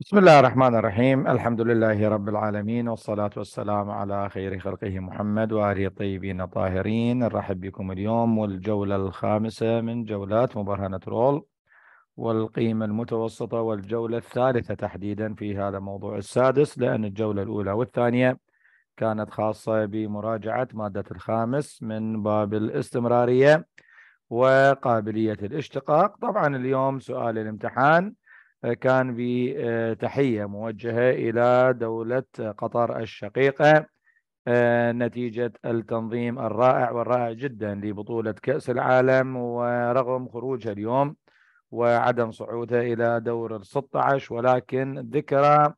بسم الله الرحمن الرحيم الحمد لله رب العالمين والصلاة والسلام على خير خلقه محمد وآله الطيبين الطاهرين نرحب بكم اليوم والجولة الخامسة من جولات مبرهنة رول والقيمة المتوسطة والجولة الثالثة تحديدا في هذا الموضوع السادس لأن الجولة الأولى والثانية كانت خاصة بمراجعة مادة الخامس من باب الاستمرارية وقابلية الاشتقاق طبعا اليوم سؤال الامتحان كان بتحية موجهة إلى دولة قطر الشقيقة نتيجة التنظيم الرائع والرائع جدا لبطولة كأس العالم ورغم خروجها اليوم وعدم صعودها إلى دور ال 16 ولكن ذكرى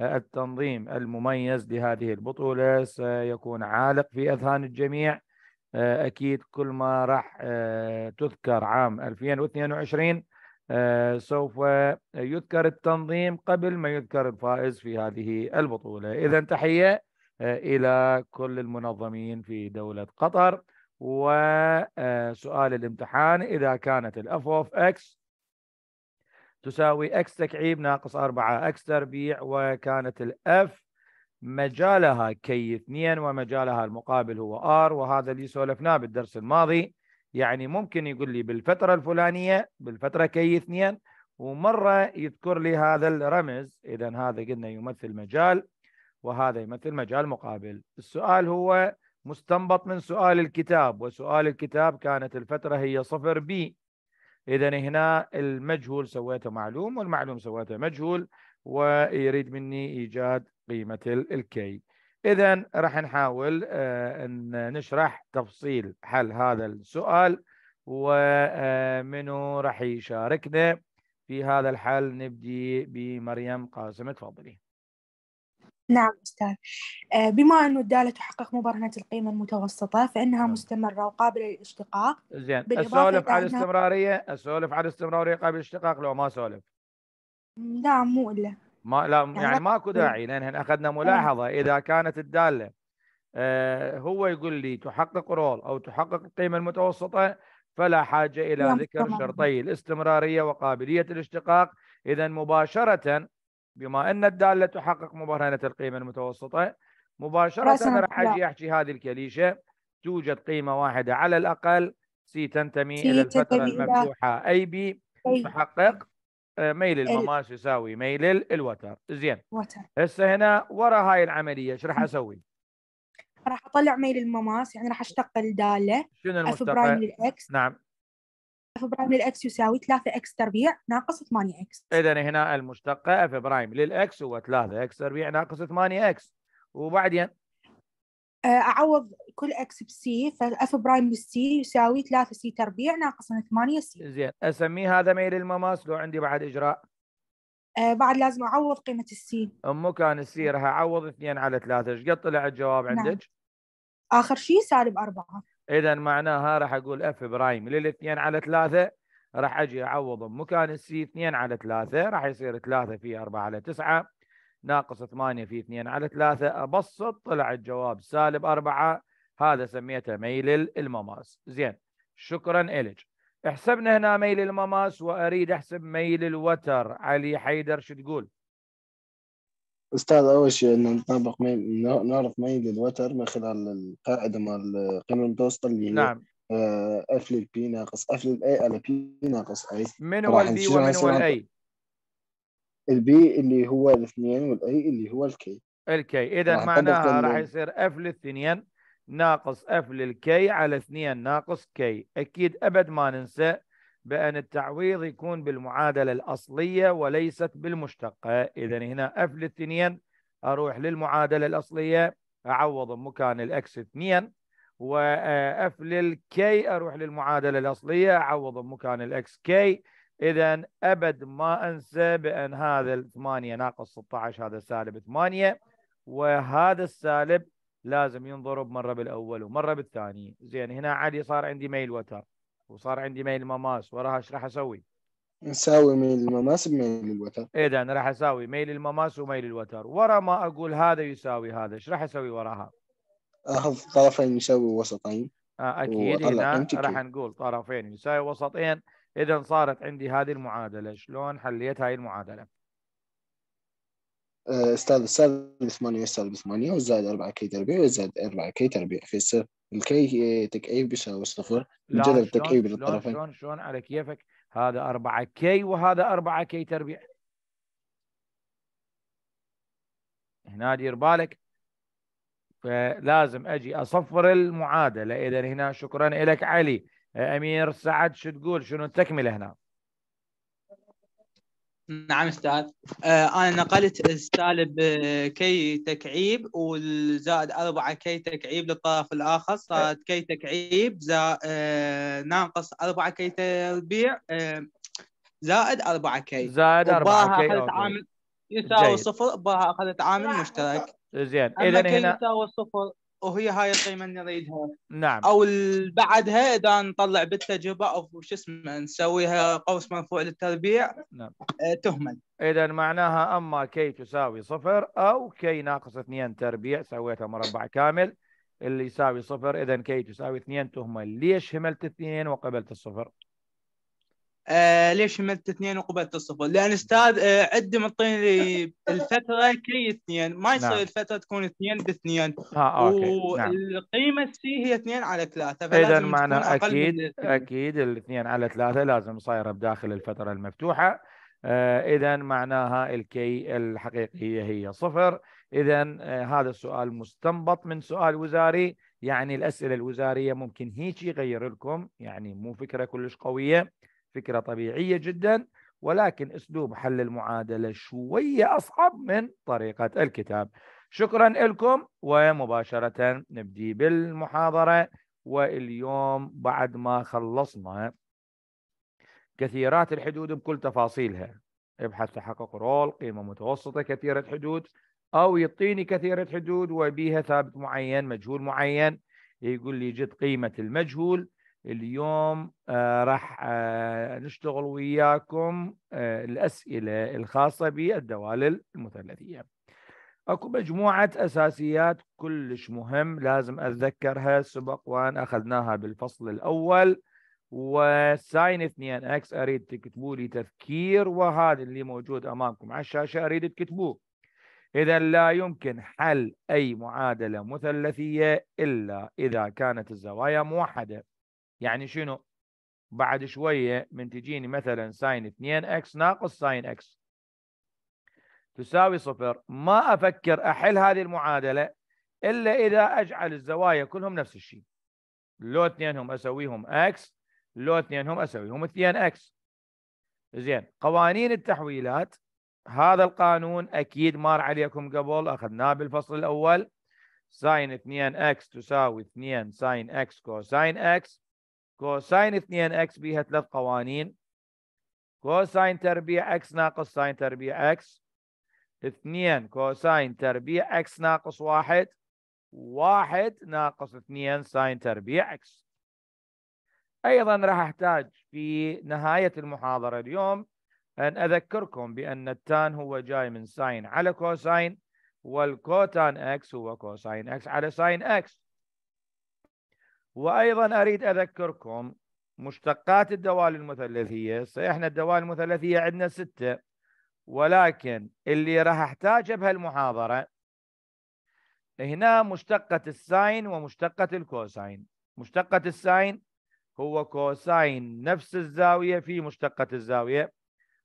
التنظيم المميز لهذه البطولة سيكون عالق في أذهان الجميع أكيد كل ما راح تذكر عام 2022 آه، سوف يذكر التنظيم قبل ما يذكر الفائز في هذه البطولة إذا تحية آه، إلى كل المنظمين في دولة قطر وسؤال الامتحان إذا كانت الأف أوف إكس تساوي إكس تكعيب ناقص أربعة إكس تربيع وكانت الأف مجالها كي اثنين ومجالها المقابل هو ار وهذا اللي سولفناه بالدرس الماضي يعني ممكن يقول لي بالفترة الفلانية بالفترة كي اثنين ومرة يذكر لي هذا الرمز إذا هذا قلنا يمثل مجال وهذا يمثل مجال مقابل السؤال هو مستنبط من سؤال الكتاب وسؤال الكتاب كانت الفترة هي صفر بي إذا هنا المجهول سويته معلوم والمعلوم سويته مجهول ويريد مني إيجاد قيمة الكي إذا راح نحاول آه، أن نشرح تفصيل حل هذا السؤال ومنو آه، راح يشاركنا في هذا الحل نبدي بمريم قاسم تفضلي نعم أستاذ آه، بما أن الدالة تحقق مبرهنة القيمة المتوسطة فإنها نعم. مستمرة وقابلة للاشتقاق زين اسولف على الاستمرارية اسولف على الاستمرارية قابله للاشتقاق لو ما سولف نعم مو إلا ما لا يعني, يعني ماكو داعي لان اخذنا إيه. ملاحظه اذا كانت الداله آه، هو يقول لي تحقق رول او تحقق القيمه المتوسطه فلا حاجه الى نعم، ذكر شرطي الاستمراريه وقابليه الاشتقاق اذا مباشره بما ان الداله تحقق مبرهنه القيمه المتوسطه مباشره انا راح اجي احكي هذه الكليشه توجد قيمه واحده على الاقل سي تنتمي الى الفتره المفتوحه اي بي تحقق ميل المماس يساوي ميل الوتر زين وتر هسه هنا ورا هاي العمليه ايش راح اسوي؟ راح اطلع ميل المماس يعني راح اشتق الداله شنو المشتق؟ اف برايم للاكس نعم اف برايم للاكس يساوي 3 اكس تربيع ناقص 8 اكس اذا هنا المشتقه اف برايم للاكس هو 3 اكس تربيع ناقص 8 اكس وبعدين آه، اعوض كل اكس بسي فالاف برايم بالسي يساوي 3 سي تربيع ناقصا 8 سي زين اسميه هذا ميل المماس لو عندي بعد اجراء أه بعد لازم اعوض قيمه السي ام كان السي راح اعوض 2 على 3 ايش قد طلع الجواب نعم. عندك؟ نعم. اخر شيء سالب 4 اذا معناها راح اقول اف برايم للاثنين على 3 راح اجي اعوض مكان السي 2 على 3 راح يصير 3 في 4 على 9 ناقص 8 في 2 على 3 ابسط طلع الجواب سالب 4 هذا سميته ميل المماس زين شكرا إلك احسبنا هنا ميل المماس واريد احسب ميل الوتر علي حيدر شو تقول؟ استاذ اول شيء ان نطابق ميل نعرف ميل الوتر من خلال القاعده مال قيمه المتوسطه اللي هي نعم اف آه، للبي ناقص اف للاي على بي ناقص اي من هو البي ومن هو الاي؟ البي اللي هو الاثنين والاي اللي هو الكي الكي اذا يعني معناها راح يصير اف للثنين ناقص اف للكي على اثنين ناقص كي اكيد ابد ما ننسى بان التعويض يكون بالمعادله الاصليه وليست بالمشتقه اذا هنا اف للثنين اروح للمعادله الاصليه اعوض مكان الاكس اثنين واف آه، للكي اروح للمعادله الاصليه اعوض مكان الاكس كي اذا ابد ما انسى بان هذا 8 ناقص 16 هذا سالب 8 وهذا السالب لازم ينضرب مره بالاول ومره بالثاني زين هنا عادي صار عندي ميل وتر وصار عندي ميل مماس وراها ايش راح اسوي؟ نساوي ميل المماس بميل الوتر اذا راح اساوي ميل المماس وميل الوتر ورا ما اقول هذا يساوي هذا ايش راح اسوي وراها؟ اخذ طرفين يساوي وسطين آه اكيد هنا راح نقول طرفين يساوي وسطين اذا صارت عندي هذه المعادله شلون حليت هاي المعادله آه، استاذ سالب 8 سالب 8 وزائد 4 كي تربيع وزائد 4 كي تربيع فيصير الكي آه، تكعيب بيساوي صفر الجذر التكعيب للطرفين شلون شلون على كيفك هذا 4 كي وهذا 4 كي تربيع هنا دير بالك فلازم اجي اصفر المعادله اذا هنا شكرا لك علي إيه، امير سعد شو تقول شنو التكمله هنا؟ نعم استاذ إيه، انا نقلت السالب كي تكعيب والزائد أربعة كي تكعيب للطرف الاخر صارت كي تكعيب زائد إيه، ناقص أربعة كي تربيع زائد أربعة كي زائد أربعة كي اخذت عامل يساوي صفر باها اخذت عامل مشترك زين اذا هنا يساوي صفر وهي هاي القيمه اللي نريدها نعم او بعدها اذا نطلع بالتجربه او شو اسمه نسويها قوس مرفوع للتربيع نعم آه، تهمل اذا معناها اما كي تساوي صفر او كي ناقص اثنين تربيع سويتها مربع كامل اللي يساوي صفر اذا كي تساوي اثنين تهمل ليش هملت اثنين وقبلت الصفر؟ آه، ليش ملت اثنين وقبلت الصفر؟ لان استاذ آه عدي معطيني الفتره كي اثنين ما يصير نعم. الفتره تكون اثنين باثنين اه اوكي نعم. والقيمه نعم. سي هي اثنين على ثلاثه اذا معنى اكيد اكيد الاثنين على ثلاثه لازم صايره بداخل الفتره المفتوحه آه اذا معناها الكي الحقيقيه هي صفر اذا آه هذا السؤال مستنبط من سؤال وزاري يعني الاسئله الوزاريه ممكن هيك يغير لكم يعني مو فكره كلش قويه فكرة طبيعية جدا ولكن أسلوب حل المعادلة شوية أصعب من طريقة الكتاب شكرا لكم ومباشرة نبدي بالمحاضرة واليوم بعد ما خلصنا كثيرات الحدود بكل تفاصيلها ابحث تحقق رول قيمة متوسطة كثيرة حدود أو يعطيني كثيرة حدود وبيها ثابت معين مجهول معين يقول لي جد قيمة المجهول اليوم آه، راح آه، نشتغل وياكم آه، الأسئلة الخاصة بالدوالل المثلثية اكو مجموعة أساسيات كلش مهم لازم أتذكرها سبق وأن أخذناها بالفصل الأول وساين 2 اكس اريد تكتبوا لي تذكير وهذا اللي موجود امامكم على الشاشه اريد تكتبوه اذا لا يمكن حل اي معادله مثلثيه الا اذا كانت الزوايا موحده يعني شنو بعد شوية من تجيني مثلا ساين 2 اكس ناقص ساين اكس تساوي صفر ما أفكر أحل هذه المعادلة إلا إذا أجعل الزوايا كلهم نفس الشيء لو اثنينهم أسويهم اكس لو اثنينهم أسويهم 2 اكس زين قوانين التحويلات هذا القانون أكيد مر عليكم قبل أخذناه بالفصل الأول ساين 2 اكس تساوي 2 ساين اكس كوساين اكس كوساين 2 اكس بيها ثلاث قوانين كوساين تربيع اكس ناقص ساين تربيع اكس 2 كوساين تربيع اكس ناقص واحد واحد ناقص 2 ساين تربيع اكس ايضا راح احتاج في نهايه المحاضره اليوم ان اذكركم بان التان هو جاي من ساين على كوساين والكوتان اكس هو كوساين اكس على ساين اكس وايضا اريد اذكركم مشتقات الدوال المثلثيه احنا الدوال المثلثيه عندنا سته ولكن اللي راح احتاجه بهالمحاضره هنا مشتقه الساين ومشتقه الكوساين مشتقه الساين هو كوساين نفس الزاويه في مشتقه الزاويه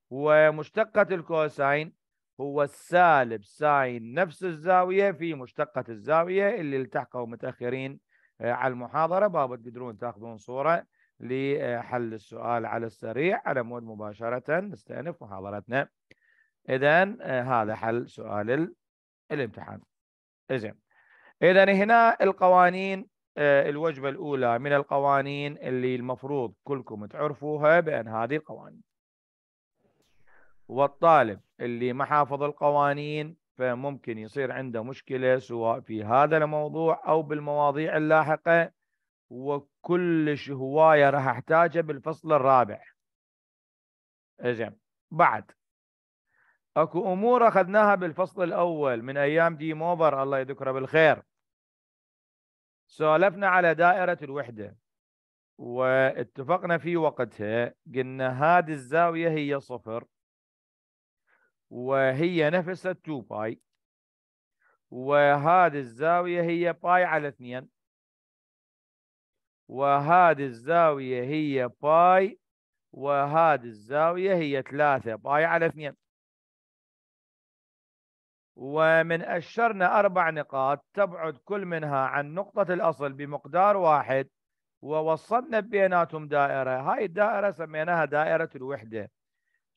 ومشتقه الكوساين هو السالب ساين نفس الزاوية في مشتقة الزاوية اللي التحقوا متأخرين آه، على المحاضرة بابا تقدرون تاخذون صورة لحل السؤال على السريع على مود مباشرة نستأنف محاضرتنا إذا آه، هذا حل سؤال الامتحان زين إذا هنا القوانين آه، الوجبة الأولى من القوانين اللي المفروض كلكم تعرفوها بأن هذه القوانين والطالب اللي محافظ القوانين فممكن يصير عنده مشكلة سواء في هذا الموضوع أو بالمواضيع اللاحقة وكلش هواية راح أحتاجه بالفصل الرابع زين بعد اكو امور اخذناها بالفصل الاول من ايام دي موبر الله يذكره بالخير سولفنا على دائرة الوحدة واتفقنا في وقتها قلنا هذه الزاوية هي صفر وهي نفسها 2 باي وهذه الزاوية هي باي على 2 وهذه الزاوية هي باي وهذه الزاوية هي 3 باي على 2 ومن أشرنا أربع نقاط تبعد كل منها عن نقطة الأصل بمقدار واحد ووصلنا بيناتهم دائرة هاي الدائرة سميناها دائرة الوحدة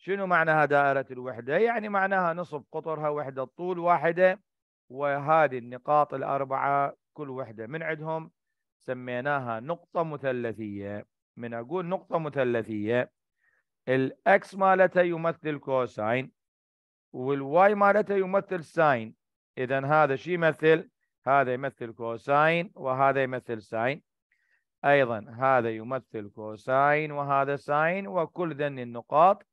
شنو معناها دائرة الوحدة؟ يعني معناها نصف قطرها وحدة طول واحدة وهذه النقاط الأربعة كل وحدة من عندهم سميناها نقطة مثلثية من أقول نقطة مثلثية الأكس مالتها يمثل كوساين والواي مالتها يمثل ساين إذا هذا شو يمثل؟ هذا يمثل كوساين وهذا يمثل ساين أيضا هذا يمثل كوساين وهذا ساين وكل ذن النقاط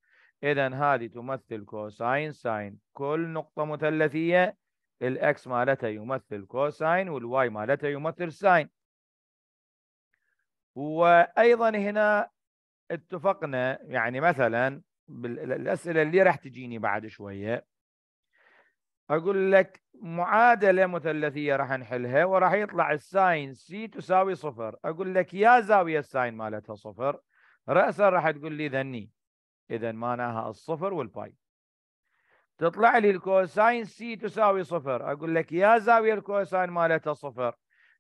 إذا هذه تمثل كوساين ساين كل نقطة مثلثية الإكس مالتها يمثل كوساين والواي مالتها يمثل ساين وأيضا هنا اتفقنا يعني مثلا بالأسئلة اللي راح تجيني بعد شوية أقول لك معادلة مثلثية راح نحلها وراح يطلع الساين سي تساوي صفر أقول لك يا زاوية الساين مالتها صفر رأسا راح تقول لي ذني اذا معناها الصفر والباي تطلع لي الكوساين سي تساوي صفر اقول لك يا زاويه الكوساين مالتها صفر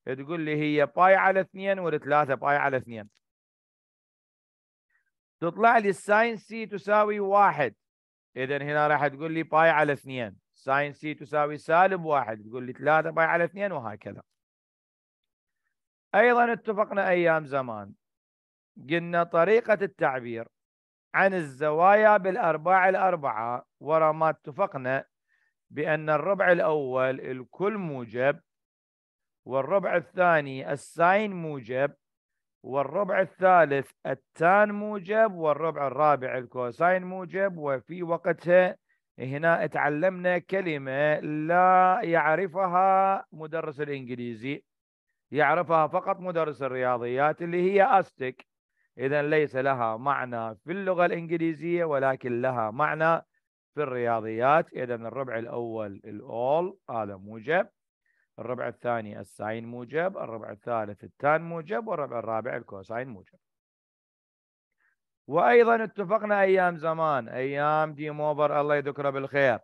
تقول لي هي باي على اثنين والثلاثه باي على اثنين تطلع لي الساين سي تساوي واحد اذا هنا راح تقول لي باي على اثنين ساين سي تساوي سالب واحد تقول لي ثلاثه باي على اثنين وهكذا ايضا اتفقنا ايام زمان قلنا طريقه التعبير عن الزوايا بالأرباع الأربعة ورا ما اتفقنا بأن الربع الأول الكل موجب والربع الثاني الساين موجب والربع الثالث التان موجب والربع الرابع الكوساين موجب وفي وقتها هنا تعلمنا كلمة لا يعرفها مدرس الإنجليزي يعرفها فقط مدرس الرياضيات اللي هي أستك إذا ليس لها معنى في اللغة الإنجليزية ولكن لها معنى في الرياضيات إذا الربع الأول الأول هذا موجب الربع الثاني الساين موجب الربع الثالث التان موجب والربع الرابع الكوساين موجب وأيضا اتفقنا أيام زمان أيام موبر الله يذكره بالخير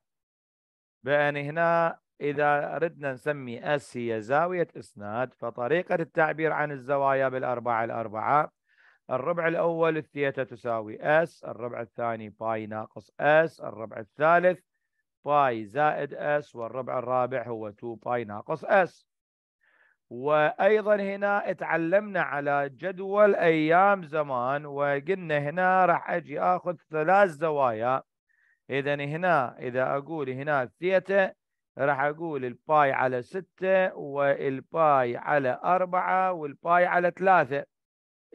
بأن هنا إذا ردنا نسمي أس هي زاوية إسناد فطريقة التعبير عن الزوايا بالأربعة الأربعة الربع الأول الثيتا تساوي S الربع الثاني باي ناقص S الربع الثالث باي زائد S والربع الرابع هو 2 باي ناقص S وأيضا هنا اتعلمنا على جدول أيام زمان وقلنا هنا راح أجي أخذ ثلاث زوايا إذا هنا إذا أقول هنا الثيتا راح أقول الباي على 6 والباي على 4 والباي على 3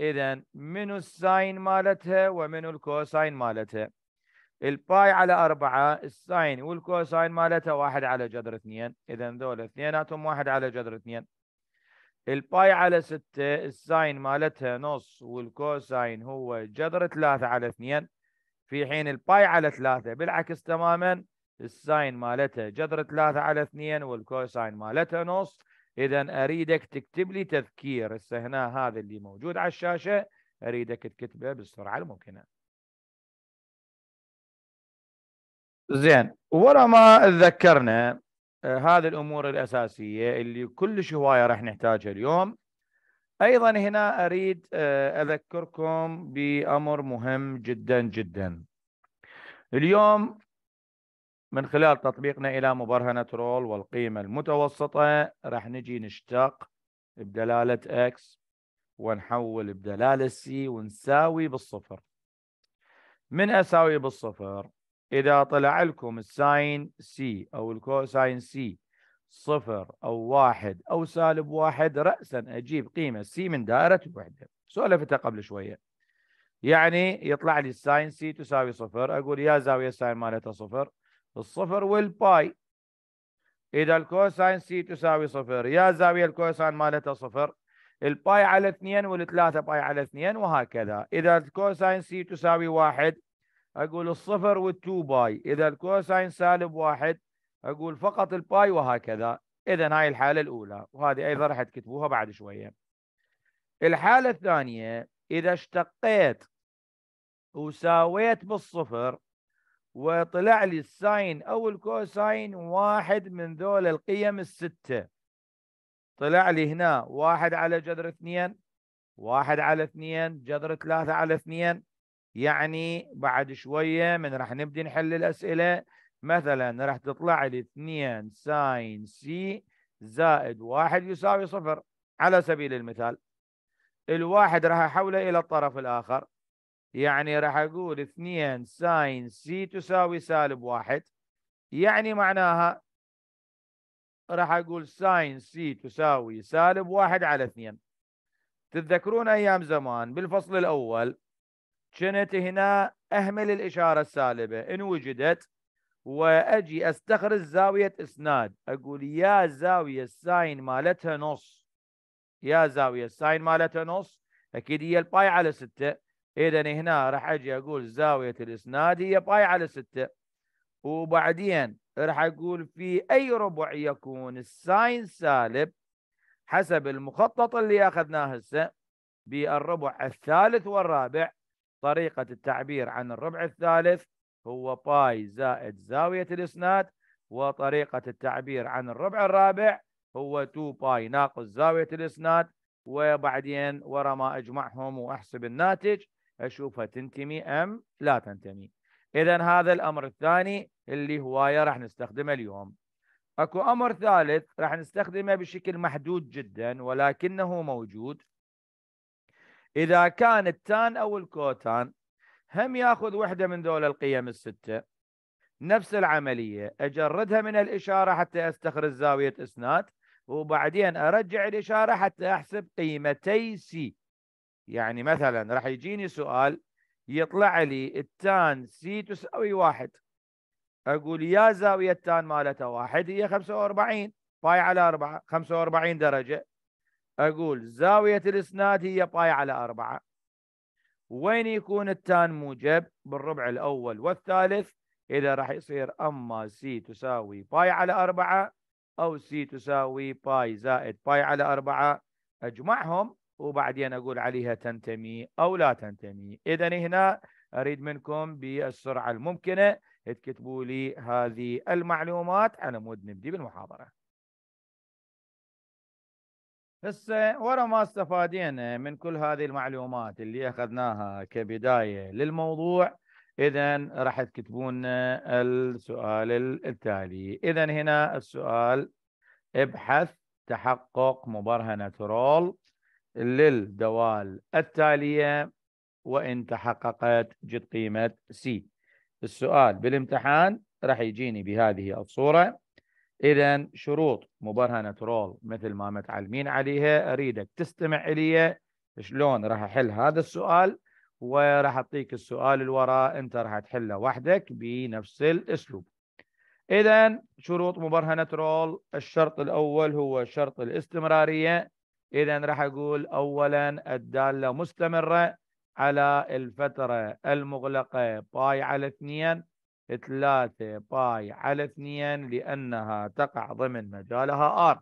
اذا منو الساين مالتها ومنو الكوساين مالتها الباي على أربعة الساين والكوساين مالتها واحد على جذر اثنين إذا ذول اثنيناتهم واحد على جذر اثنين الباي على ستة الساين مالتها نص والكوساين هو جذر ثلاثة على اثنين في حين الباي على ثلاثة بالعكس تماما الساين مالتها جذر ثلاثة على اثنين والكوساين مالتها نص اذا اريدك تكتب لي تذكير هسه هنا هذا اللي موجود على الشاشه اريدك تكتبه بالسرعه الممكنه زين ورا ما تذكرنا آه، هذه الامور الاساسيه اللي كلش هوايه راح نحتاجها اليوم ايضا هنا اريد آه، اذكركم بامر مهم جدا جدا اليوم من خلال تطبيقنا إلى مبرهنة رول والقيمة المتوسطة راح نجي نشتق بدلالة X ونحول بدلالة C ونساوي بالصفر من أساوي بالصفر إذا طلع لكم الساين C أو الكوساين C صفر أو واحد أو سالب واحد رأسا أجيب قيمة C من دائرة الوحدة سولفتها قبل شوية يعني يطلع لي الساين C تساوي صفر أقول يا زاوية الساين مالتها صفر الصفر والباي اذا الكوساين سي تساوي صفر يا زاويه الكوساين مالتها صفر الباي على اثنين والثلاثه باي على اثنين وهكذا اذا الكوساين سي تساوي واحد اقول الصفر والتو باي اذا الكوساين سالب واحد اقول فقط الباي وهكذا اذا هاي الحاله الاولى وهذه ايضا راح تكتبوها بعد شويه الحاله الثانيه اذا اشتقيت وساويت بالصفر وطلع لي الساين او الكوساين واحد من ذول القيم السته طلع لي هنا واحد على جذر اثنين واحد على اثنين جذر ثلاثة على اثنين يعني بعد شوية من راح نبدي نحل الأسئلة مثلا راح تطلع لي اثنين ساين سي زائد واحد يساوي صفر على سبيل المثال الواحد راح أحوله إلى الطرف الآخر يعني راح اقول 2 ساين سي تساوي سالب واحد يعني معناها راح اقول ساين سي تساوي سالب واحد على 2 تتذكرون ايام زمان بالفصل الاول كنت هنا اهمل الاشاره السالبه ان وجدت واجي استخرج زاويه اسناد اقول يا زاويه الساين مالتها نص يا زاويه الساين مالتها نص اكيد هي الباي على 6 اذا هنا راح اجي اقول زاويه الاسناد هي باي على 6 وبعدين راح اقول في اي ربع يكون الساين سالب حسب المخطط اللي اخذناه هسه بالربع الثالث والرابع طريقه التعبير عن الربع الثالث هو باي زائد زاويه الاسناد وطريقه التعبير عن الربع الرابع هو 2 باي ناقص زاويه الاسناد وبعدين ورا ما اجمعهم واحسب الناتج اشوفها تنتمي ام لا تنتمي اذا هذا الامر الثاني اللي هوايه راح نستخدمه اليوم اكو امر ثالث راح نستخدمه بشكل محدود جدا ولكنه موجود اذا كان التان او الكوتان هم ياخذ وحده من ذول القيم السته نفس العمليه اجردها من الاشاره حتى استخرج زاويه اسناد وبعدين ارجع الاشاره حتى احسب قيمتي سي يعني مثلا راح يجيني سؤال يطلع لي التان سي تساوي واحد اقول يا زاويه التان مالتها واحد هي 45 باي على 4 45 درجه اقول زاويه الاسناد هي باي على 4 وين يكون التان موجب بالربع الاول والثالث اذا راح يصير اما سي تساوي باي على 4 او سي تساوي باي زائد باي على 4 اجمعهم وبعدين اقول عليها تنتمي او لا تنتمي اذا هنا اريد منكم بالسرعه الممكنه تكتبوا لي هذه المعلومات على مود نبدي بالمحاضره هسه ورا ما استفادينا من كل هذه المعلومات اللي اخذناها كبدايه للموضوع اذا راح تكتبون السؤال التالي اذا هنا السؤال ابحث تحقق مبرهنه رول للدوال التالية وإن تحققت جد قيمة C السؤال بالامتحان راح يجيني بهذه الصورة إذا شروط مبرهنة رول مثل ما متعلمين عليها أريدك تستمع إلي شلون راح أحل هذا السؤال وراح أعطيك السؤال اللي أنت راح تحله وحدك بنفس الأسلوب إذا شروط مبرهنة رول الشرط الأول هو شرط الاستمرارية إذا راح أقول أولا الدالة مستمرة على الفترة المغلقة باي على اثنين ثلاثة باي على اثنين لأنها تقع ضمن مجالها R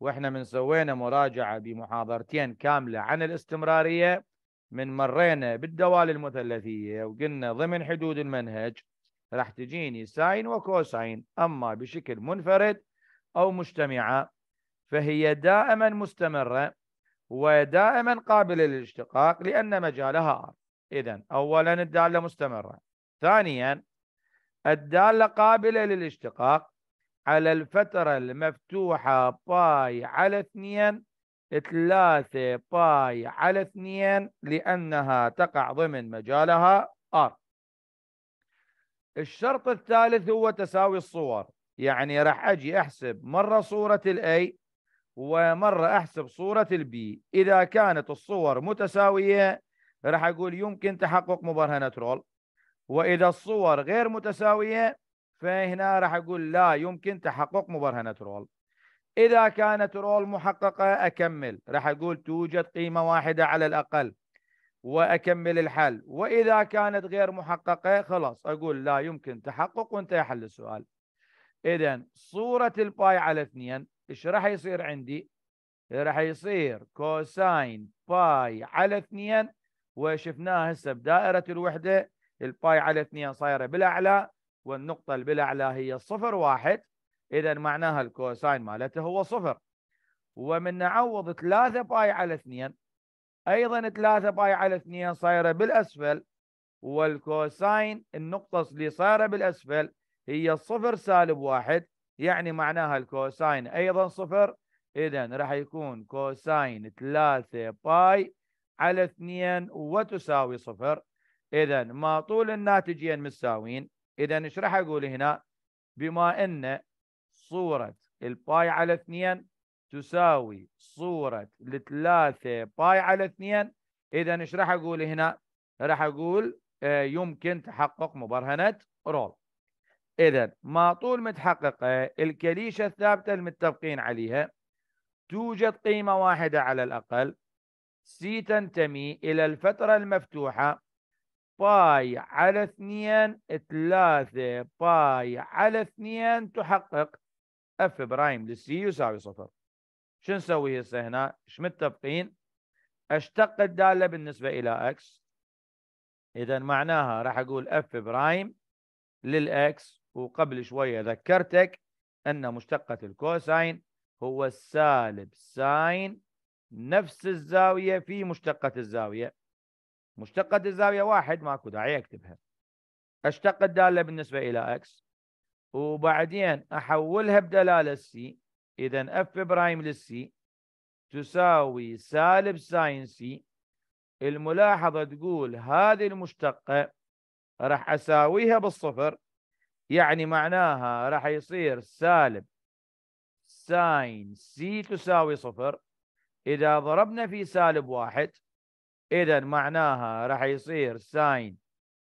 وإحنا من سوينا مراجعة بمحاضرتين كاملة عن الاستمرارية من مرينا بالدوال المثلثية وقلنا ضمن حدود المنهج راح تجيني ساين وكوساين أما بشكل منفرد أو مجتمعة فهي دائما مستمرة ودائما قابلة للاشتقاق لأن مجالها R إذا أولا الدالة مستمرة ثانيا الدالة قابلة للاشتقاق على الفترة المفتوحة باي على اثنين ثلاثة باي على اثنين لأنها تقع ضمن مجالها R الشرط الثالث هو تساوي الصور يعني راح أجي أحسب مرة صورة الأي ومرة أحسب صورة البي إذا كانت الصور متساوية راح أقول يمكن تحقق مبرهنة رول وإذا الصور غير متساوية فهنا راح أقول لا يمكن تحقق مبرهنة رول إذا كانت رول محققة أكمل راح أقول توجد قيمة واحدة على الأقل وأكمل الحل وإذا كانت غير محققة خلاص أقول لا يمكن تحقق وانتهى حل السؤال إذا صورة الباي على اثنين ايش راح يصير عندي راح يصير كوساين باي على 2 وشفناها هسه بدائره الوحده الباي على 2 صايره بالاعلى والنقطه اللي بالاعلى هي صفر واحد اذا معناها الكوساين مالته هو صفر ومن نعوض 3 باي على 2 ايضا 3 باي على 2 صايره بالاسفل والكوساين النقطه اللي صايره بالاسفل هي صفر سالب واحد يعني معناها الكوساين ايضا صفر اذا راح يكون كوساين 3 باي على 2 وتساوي صفر اذا ما طول الناتجين متساويين اذا ايش راح اقول هنا بما ان صوره الباي على 2 تساوي صورة الثلاثة باي على اثنين إذا إيش راح أقول هنا؟ راح أقول آه، يمكن تحقق مبرهنة رول إذا ما طول متحققة الكليشة الثابتة المتفقين عليها توجد قيمة واحدة على الأقل سي تنتمي إلى الفترة المفتوحة باي على اثنين ثلاثة باي على اثنين تحقق اف برايم للسي يساوي صفر شو نسوي هسه هنا؟ ايش متفقين؟ اشتق الدالة بالنسبة إلى اكس إذا معناها راح أقول اف برايم للاكس وقبل شوية ذكرتك أن مشتقة الكوساين هو السالب ساين نفس الزاوية في مشتقة الزاوية مشتقة الزاوية واحد ماكو داعي أكتبها أشتق الدالة بالنسبة إلى X وبعدين أحولها بدلالة C إذا أف برايم للسي تساوي سالب ساين C الملاحظة تقول هذه المشتقة راح أساويها بالصفر يعني معناها راح يصير سالب ساين سي تساوي صفر إذا ضربنا في سالب واحد إذا معناها راح يصير ساين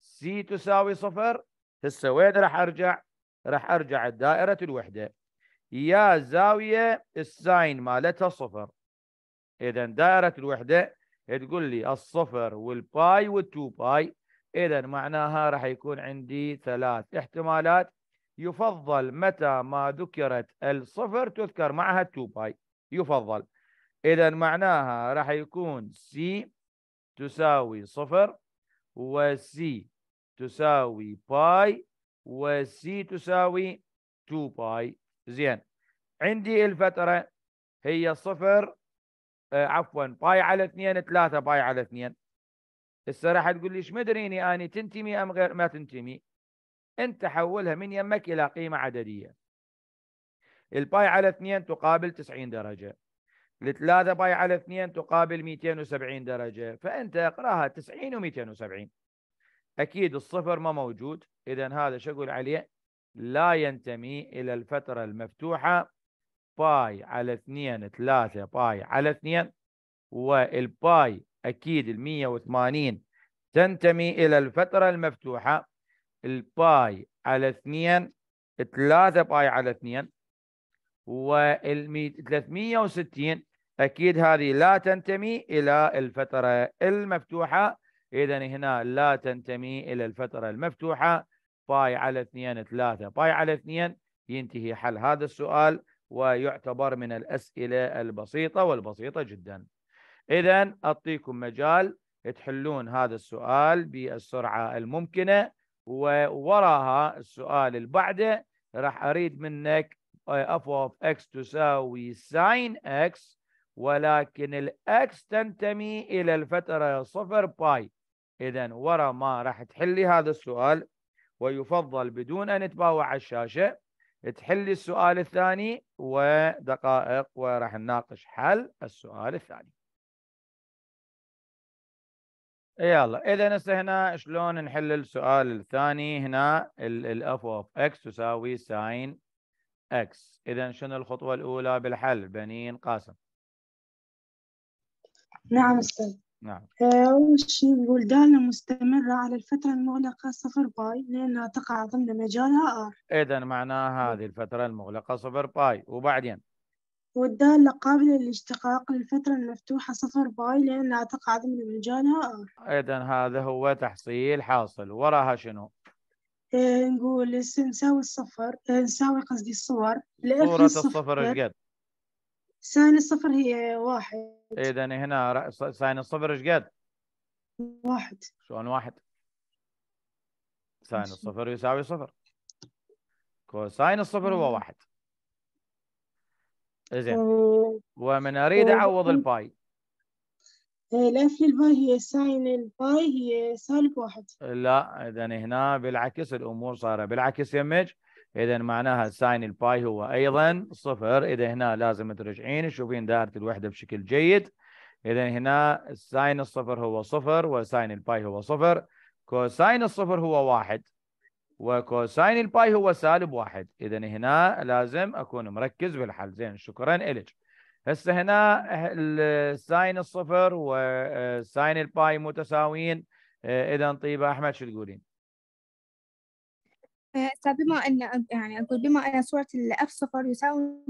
سي تساوي صفر هسه وين راح أرجع؟ راح أرجع لدائرة الوحدة يا زاوية الساين مالتها صفر إذا دائرة الوحدة تقول لي الصفر والباي والتو باي إذا معناها راح يكون عندي ثلاث احتمالات يفضل متى ما ذكرت الصفر تذكر معها 2 باي يفضل إذا معناها راح يكون سي تساوي صفر C تساوي باي C تساوي 2 باي زين عندي الفترة هي صفر آه، عفوا باي على 2 3 باي على 2 راح تقول لي ايش مدريني اني تنتمي ام غير ما تنتمي انت حولها من يمك الى قيمة عددية الباي على 2 تقابل 90 درجة الثلاثة باي على 2 تقابل 270 درجة فانت اقراها 90 و270 اكيد الصفر ما موجود اذا هذا شو اقول عليه لا ينتمي الى الفترة المفتوحة باي على 2 3 باي على 2 والباي اكيد ال 180 تنتمي الى الفتره المفتوحه الباي على 2 3 باي على 2 وال 360 اكيد هذه لا تنتمي الى الفتره المفتوحه اذا هنا لا تنتمي الى الفتره المفتوحه باي على 2 3 باي على 2 ينتهي حل هذا السؤال ويعتبر من الاسئله البسيطه والبسيطه جدا اذا اعطيكم مجال تحلون هذا السؤال بالسرعه الممكنه ووراها السؤال اللي بعده راح اريد منك f آه، of x تساوي sin x ولكن الاكس تنتمي الى الفتره صفر باي اذا ورا ما راح تحلي هذا السؤال ويفضل بدون ان تباوع الشاشه تحلي السؤال الثاني ودقائق وراح نناقش حل السؤال الثاني يلا اذا هسه هنا شلون نحل السؤال الثاني هنا الاف اوف اكس تساوي ساين اكس اذا شنو الخطوه الاولى بالحل بنين قاسم نعم استاذ نعم آه، اول شيء نقول دالة مستمرة على الفترة المغلقة صفر باي لأنها تقع ضمن مجالها ار إذا معناها نعم. هذه الفترة المغلقة صفر باي وبعدين والدالة قابلة للاشتقاق للفترة المفتوحة صفر باي لأنها تقع ضمن مجالها آر إذا هذا هو تحصيل حاصل وراها شنو؟ إيه، نقول اس نساوي الصفر إيه، نساوي قصدي الصور صورة الصفر ايش قد؟ ساين الصفر هي واحد إذا هنا ساين الصفر ايش قد؟ واحد شلون واحد؟ ساين الصفر يساوي صفر كوساين الصفر هو واحد زين ومن اريد اعوض الباي الاف إيه، للباي هي ساين الباي هي سالب واحد لا اذا هنا بالعكس الامور صارت بالعكس يمج اذا معناها ساين الباي هو ايضا صفر اذا هنا لازم ترجعين تشوفين دائره الوحده بشكل جيد اذا هنا ساين الصفر هو صفر وساين الباي هو صفر كوساين الصفر هو واحد وكوساين الباي هو سالب واحد اذا هنا لازم اكون مركز بالحل زين شكرا لك هسه هنا الساين الصفر وساين آه، الباي متساويين آه، اذا طيبه احمد شو تقولين؟ آه، بما ان يعني اقول بما ان صوره الاف صفر يساوي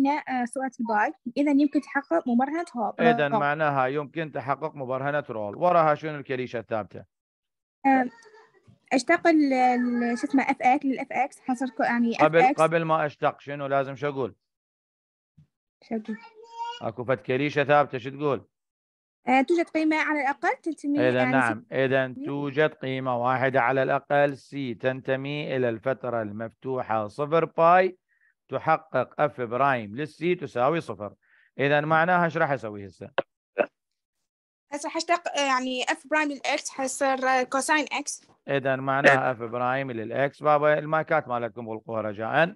صوره الباي اذا يمكن تحقق مبرهنه هوب اذا معناها يمكن تحقق مبرهنه رول وراها شنو الكليشه الثابته؟ اشتق ال شو اسمه اف اكس للاف اكس حصر يعني قبل قبل ما اشتق شنو لازم شو اقول؟ شو اقول؟ اكو فد كريشه ثابته شو تقول؟ أه توجد قيمه على الاقل تنتمي اذا يعني نعم اذا توجد قيمه واحده على الاقل سي تنتمي الى الفتره المفتوحه صفر باي تحقق اف برايم للسي تساوي صفر اذا معناها ايش راح اسوي هسه؟ هسه حشتق آه، يعني اف برايم للاكس حيصير كوساين اكس اذا معناها اف برايم للاكس بابا المايكات مالتكم غلقوها رجاء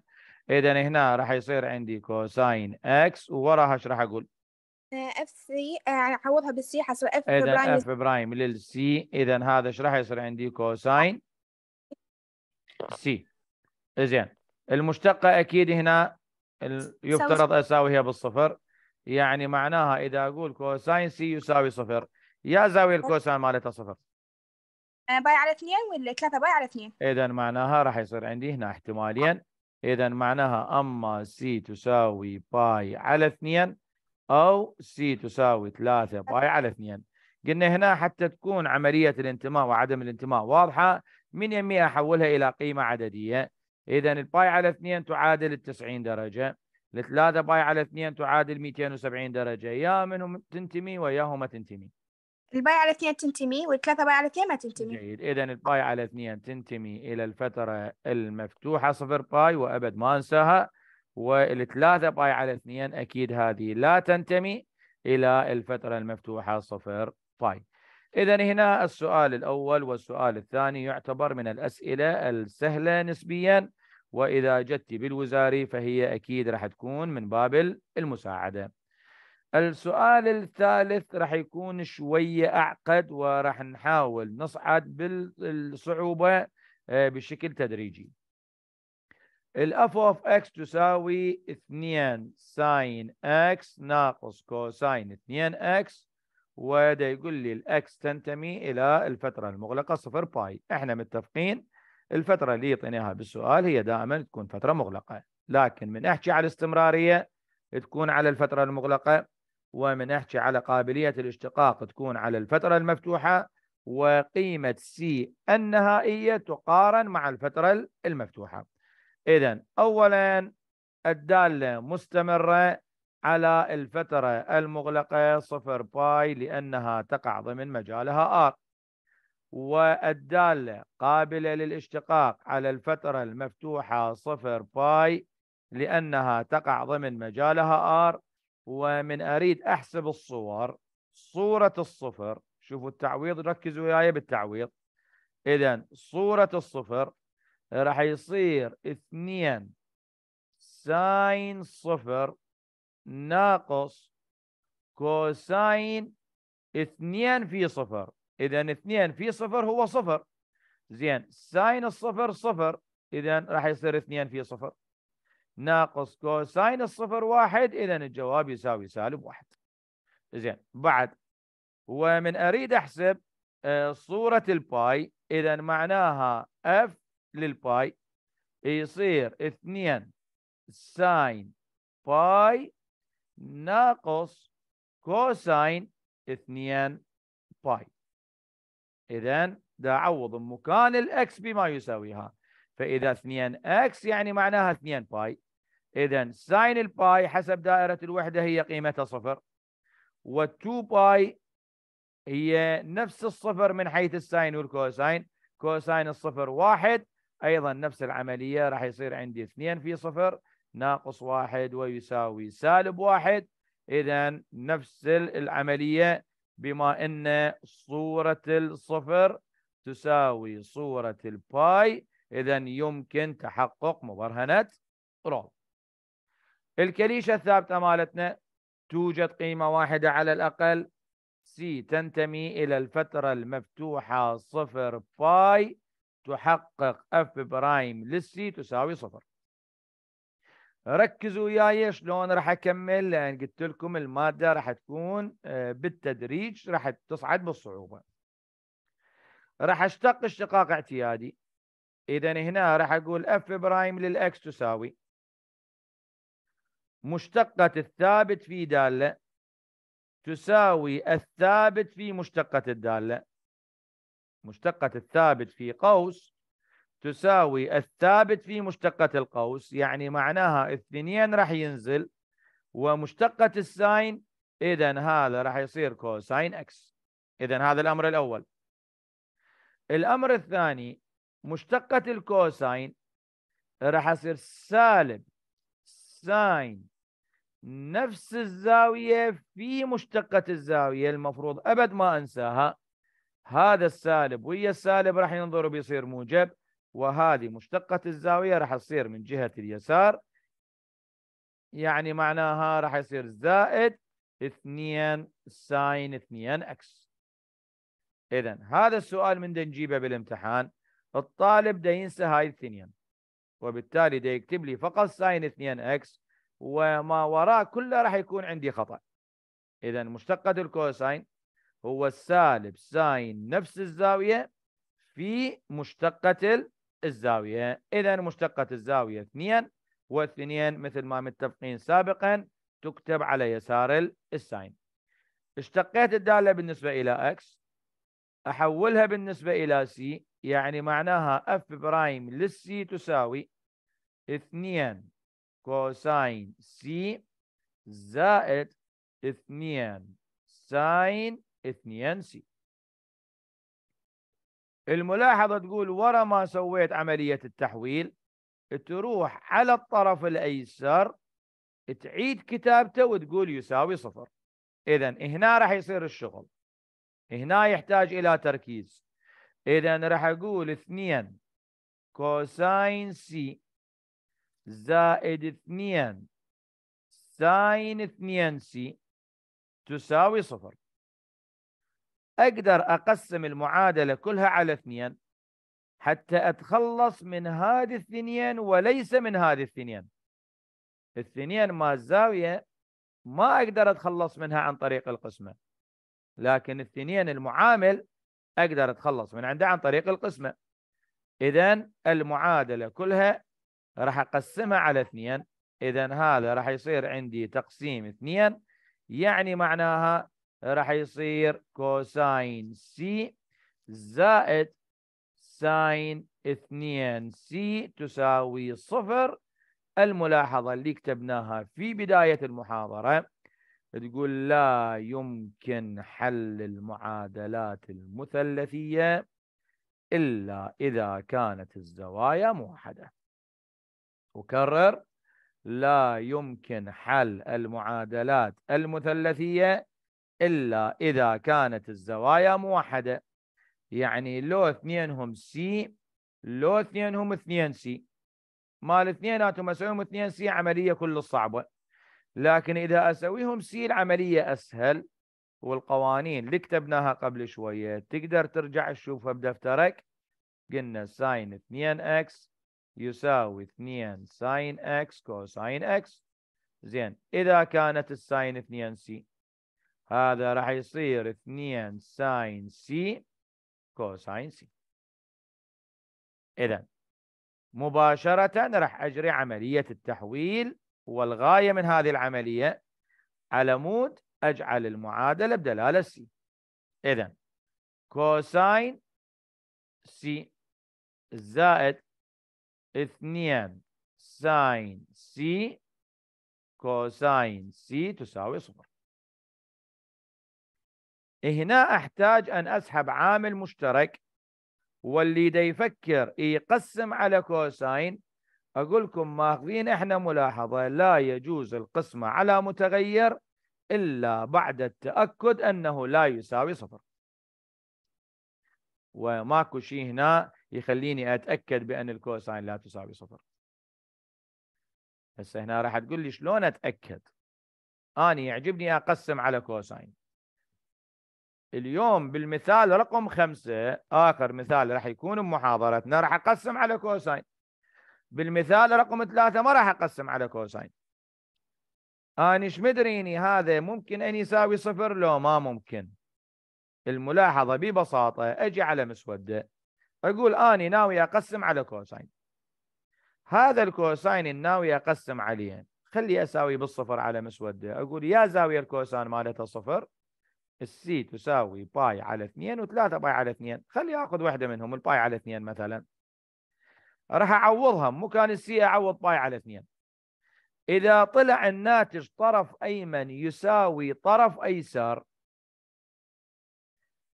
اذا هنا راح يصير عندي كوساين اكس ووراها ايش راح اقول؟ اف آه، سي آه، يعني اعوضها بالسي حصير اف برايم اف برايم للسي اذا هذا ايش راح يصير عندي كوساين سي زين المشتقه اكيد هنا يفترض اساويها بالصفر يعني معناها إذا أقول كوساين سي يساوي صفر يا زاوية الكوساين مالتها صفر باي على اثنين ولا ثلاثة باي على اثنين إذا معناها راح يصير عندي هنا احتمالين إذا معناها أما سي تساوي باي على اثنين أو سي تساوي ثلاثة باي على اثنين قلنا هنا حتى تكون عملية الانتماء وعدم الانتماء واضحة من يمي أحولها إلى قيمة عددية إذا الباي على اثنين تعادل التسعين درجة 3 باي على 2 تعادل 270 درجه يا من تنتمي وياهما تنتمي الباي على 2 تنتمي وال3 باي على 2 ما تنتمي جيد اذا الباي على 2 تنتمي الى الفتره المفتوحه صفر باي وابد ما انساها وال3 باي على 2 اكيد هذه لا تنتمي الى الفتره المفتوحه صفر باي اذا هنا السؤال الاول والسؤال الثاني يعتبر من الاسئله السهله نسبيا وإذا جت بالوزاري فهي أكيد راح تكون من باب المساعدة السؤال الثالث راح يكون شوية أعقد وراح نحاول نصعد بالصعوبة آه، بشكل تدريجي الاف اوف اكس تساوي 2 ساين اكس ناقص كوساين 2 اكس وده يقول لي الاكس تنتمي الى الفتره المغلقه صفر باي احنا متفقين الفترة اللي يعطيناها بالسؤال هي دائما تكون فترة مغلقة لكن من أحكي على الاستمرارية تكون على الفترة المغلقة ومن أحكي على قابلية الاشتقاق تكون على الفترة المفتوحة وقيمة سي النهائية تقارن مع الفترة المفتوحة إذا أولا الدالة مستمرة على الفترة المغلقة صفر باي لأنها تقع ضمن مجالها R والدالة قابلة للاشتقاق على الفترة المفتوحة صفر باي لأنها تقع ضمن مجالها R ومن أريد أحسب الصور صورة الصفر شوفوا التعويض ركزوا وياي بالتعويض إذا صورة الصفر راح يصير اثنين ساين صفر ناقص كوساين اثنين في صفر اذا 2 في صفر هو صفر زين ساين الصفر صفر اذا راح يصير 2 في صفر ناقص كوساين الصفر واحد اذا الجواب يساوي سالب واحد زين بعد ومن اريد احسب آه، صورة الباي اذا معناها اف للباي يصير 2 ساين باي ناقص كوساين 2 باي إذا دا أعوض مكان الإكس بما يساويها فإذا 2 إكس يعني معناها 2 باي إذا ساين الباي حسب دائرة الوحدة هي قيمتها صفر و2 باي هي نفس الصفر من حيث الساين والكوساين كوساين الصفر واحد أيضا نفس العملية راح يصير عندي 2 في صفر ناقص واحد ويساوي سالب واحد إذا نفس العملية بما أن صورة الصفر تساوي صورة الباي إذا يمكن تحقق مبرهنة رول الكليشة الثابتة مالتنا توجد قيمة واحدة على الأقل سي تنتمي إلى الفترة المفتوحة صفر باي تحقق اف برايم للسي تساوي صفر ركزوا وياي شلون راح اكمل لان قلت لكم الماده راح تكون آه، بالتدريج راح تصعد بالصعوبه. راح اشتق اشتقاق اعتيادي. اذا هنا راح اقول اف برايم للاكس تساوي مشتقة الثابت في دالة تساوي الثابت في مشتقة الدالة مشتقة الثابت في قوس تساوي الثابت في مشتقة القوس يعني معناها اثنين راح ينزل ومشتقة الساين إذا هذا راح يصير كوساين اكس إذا هذا الأمر الأول الأمر الثاني مشتقة الكوساين راح يصير سالب ساين نفس الزاوية في مشتقة الزاوية المفروض أبد ما أنساها هذا السالب ويا السالب راح ينظر بيصير موجب وهذه مشتقة الزاوية راح تصير من جهة اليسار يعني معناها راح يصير زائد 2 ساين 2 اكس اذا هذا السؤال من نجيبه بالامتحان الطالب دا ينسى هاي الاثنين وبالتالي دا يكتب لي فقط ساين 2 اكس وما وراه كله راح يكون عندي خطا اذا مشتقة الكوساين هو السالب ساين نفس الزاوية في مشتقة الزاوية إذا مشتقة الزاوية 2 والاثنين مثل ما متفقين سابقا تكتب على يسار الساين اشتقيت الدالة بالنسبة إلى X أحولها بالنسبة إلى C يعني معناها F برايم للسي تساوي 2 كوساين C زائد 2 ساين 2 سي الملاحظة تقول ورا ما سويت عملية التحويل تروح على الطرف الأيسر تعيد كتابته وتقول يساوي صفر إذا هنا راح يصير الشغل هنا يحتاج إلى تركيز إذا راح أقول اثنين كوساين سي زائد اثنين ساين اثنين سي تساوي صفر أقدر أقسم المعادلة كلها على اثنين حتى أتخلص من هذه الثنين وليس من هذه الثنين الثنين ما الزاوية ما أقدر أتخلص منها عن طريق القسمة لكن الثنين المعامل أقدر أتخلص من عنده عن طريق القسمة إذا المعادلة كلها راح أقسمها على اثنين إذا هذا راح يصير عندي تقسيم اثنين يعني معناها راح يصير كوساين سي زائد ساين 2 سي تساوي صفر الملاحظة اللي كتبناها في بداية المحاضرة تقول لا يمكن حل المعادلات المثلثية إلا إذا كانت الزوايا موحدة أكرر لا يمكن حل المعادلات المثلثية إلا إذا كانت الزوايا موحدة يعني لو اثنينهم سي لو اثنينهم اثنين سي مال اثنيناتهم اسويهم اثنين سي عمليه كل صعبه لكن اذا اسويهم سي العمليه اسهل والقوانين اللي كتبناها قبل شويه تقدر ترجع تشوفها بدفترك قلنا ساين اثنين اكس يساوي اثنين ساين اكس كوساين اكس زين اذا كانت الساين اثنين سي هذا راح يصير 2 ساين سي كوساين سي إذا مباشرة راح أجري عملية التحويل والغاية من هذه العملية على مود أجعل المعادلة بدلالة سي إذا كوساين سي زائد 2 ساين سي كوساين سي تساوي صفر هنا أحتاج أن أسحب عامل مشترك واللي دا يفكر يقسم على كوساين أقول لكم ماخذين إحنا ملاحظة لا يجوز القسمة على متغير إلا بعد التأكد أنه لا يساوي صفر وماكو شيء هنا يخليني أتأكد بأن الكوساين لا تساوي صفر هسه هنا راح تقول لي شلون أتأكد أنا يعجبني أقسم على كوساين اليوم بالمثال رقم خمسة آخر مثال راح يكون بمحاضرتنا راح أقسم على كوساين بالمثال رقم ثلاثة ما راح أقسم على كوساين أنا مدريني هذا ممكن أن يساوي صفر لو ما ممكن الملاحظة ببساطة أجي على مسودة أقول أني ناوي أقسم على كوساين هذا الكوساين الناوي أقسم عليه خلي أساوي بالصفر على مسودة أقول يا زاوية الكوسان مالتها صفر السي تساوي باي على 2 و3 باي على 2 خلي اخذ واحده منهم الباي على 2 مثلا راح اعوضها مكان السي اعوض باي على 2 اذا طلع الناتج طرف ايمن يساوي طرف ايسر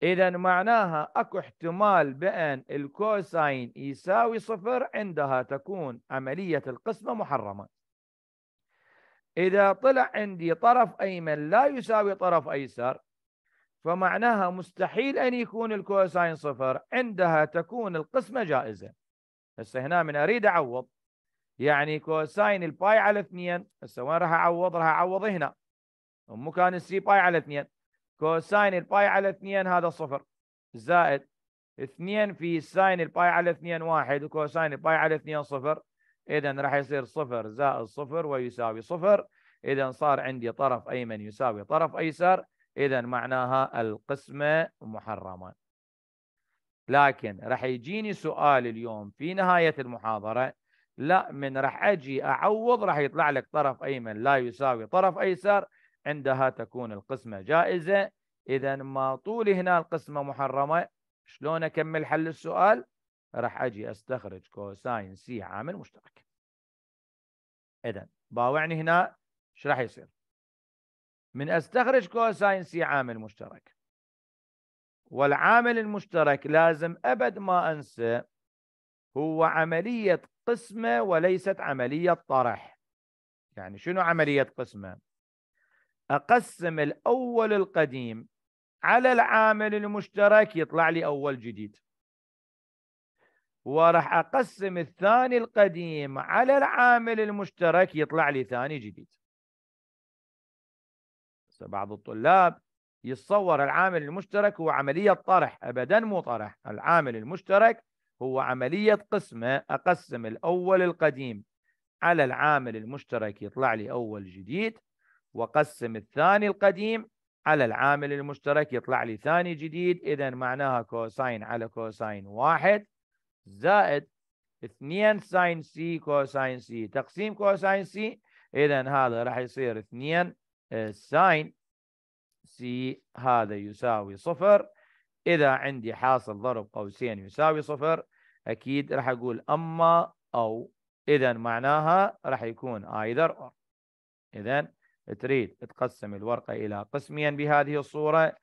اذا معناها اكو احتمال بان الكوساين يساوي صفر عندها تكون عمليه القسمه محرمه إذا طلع عندي طرف أيمن لا يساوي طرف أيسر فمعناها مستحيل أن يكون الكوساين صفر عندها تكون القسمة جائزة هسه هنا من أريد أعوض يعني كوساين الباي على اثنين هسه وين راح أعوض راح أعوض هنا مكان كان السي باي على اثنين كوساين الباي على اثنين هذا صفر زائد اثنين في ساين الباي على اثنين واحد وكوساين الباي على اثنين صفر إذا راح يصير صفر زائد صفر ويساوي صفر إذا صار عندي طرف أيمن يساوي طرف أيسر إذا معناها القسمة محرمة لكن راح يجيني سؤال اليوم في نهاية المحاضرة لا من راح أجي أعوض راح يطلع لك طرف أيمن لا يساوي طرف أيسر عندها تكون القسمة جائزة إذا ما طول هنا القسمة محرمة شلون أكمل حل السؤال راح أجي أستخرج كوساين سي عامل مشترك إذا باوعني هنا ايش راح يصير من استخرج كوساين سي عامل مشترك والعامل المشترك لازم ابد ما انسى هو عملية قسمة وليست عملية طرح يعني شنو عملية قسمة اقسم الاول القديم على العامل المشترك يطلع لي اول جديد وراح اقسم الثاني القديم على العامل المشترك يطلع لي ثاني جديد بعض الطلاب يتصور العامل المشترك هو عملية طرح أبدا مو طرح العامل المشترك هو عملية قسمة أقسم الأول القديم على العامل المشترك يطلع لي أول جديد وقسم الثاني القديم على العامل المشترك يطلع لي ثاني جديد إذا معناها كوساين على كوساين واحد زائد اثنين ساين سي كوساين سي تقسيم كوساين سي إذا هذا راح يصير اثنين الساين سي هذا يساوي صفر إذا عندي حاصل ضرب قوسين يساوي صفر أكيد راح أقول أما أو إذا معناها راح يكون either or إذا تريد تقسم الورقة إلى قسمين بهذه الصورة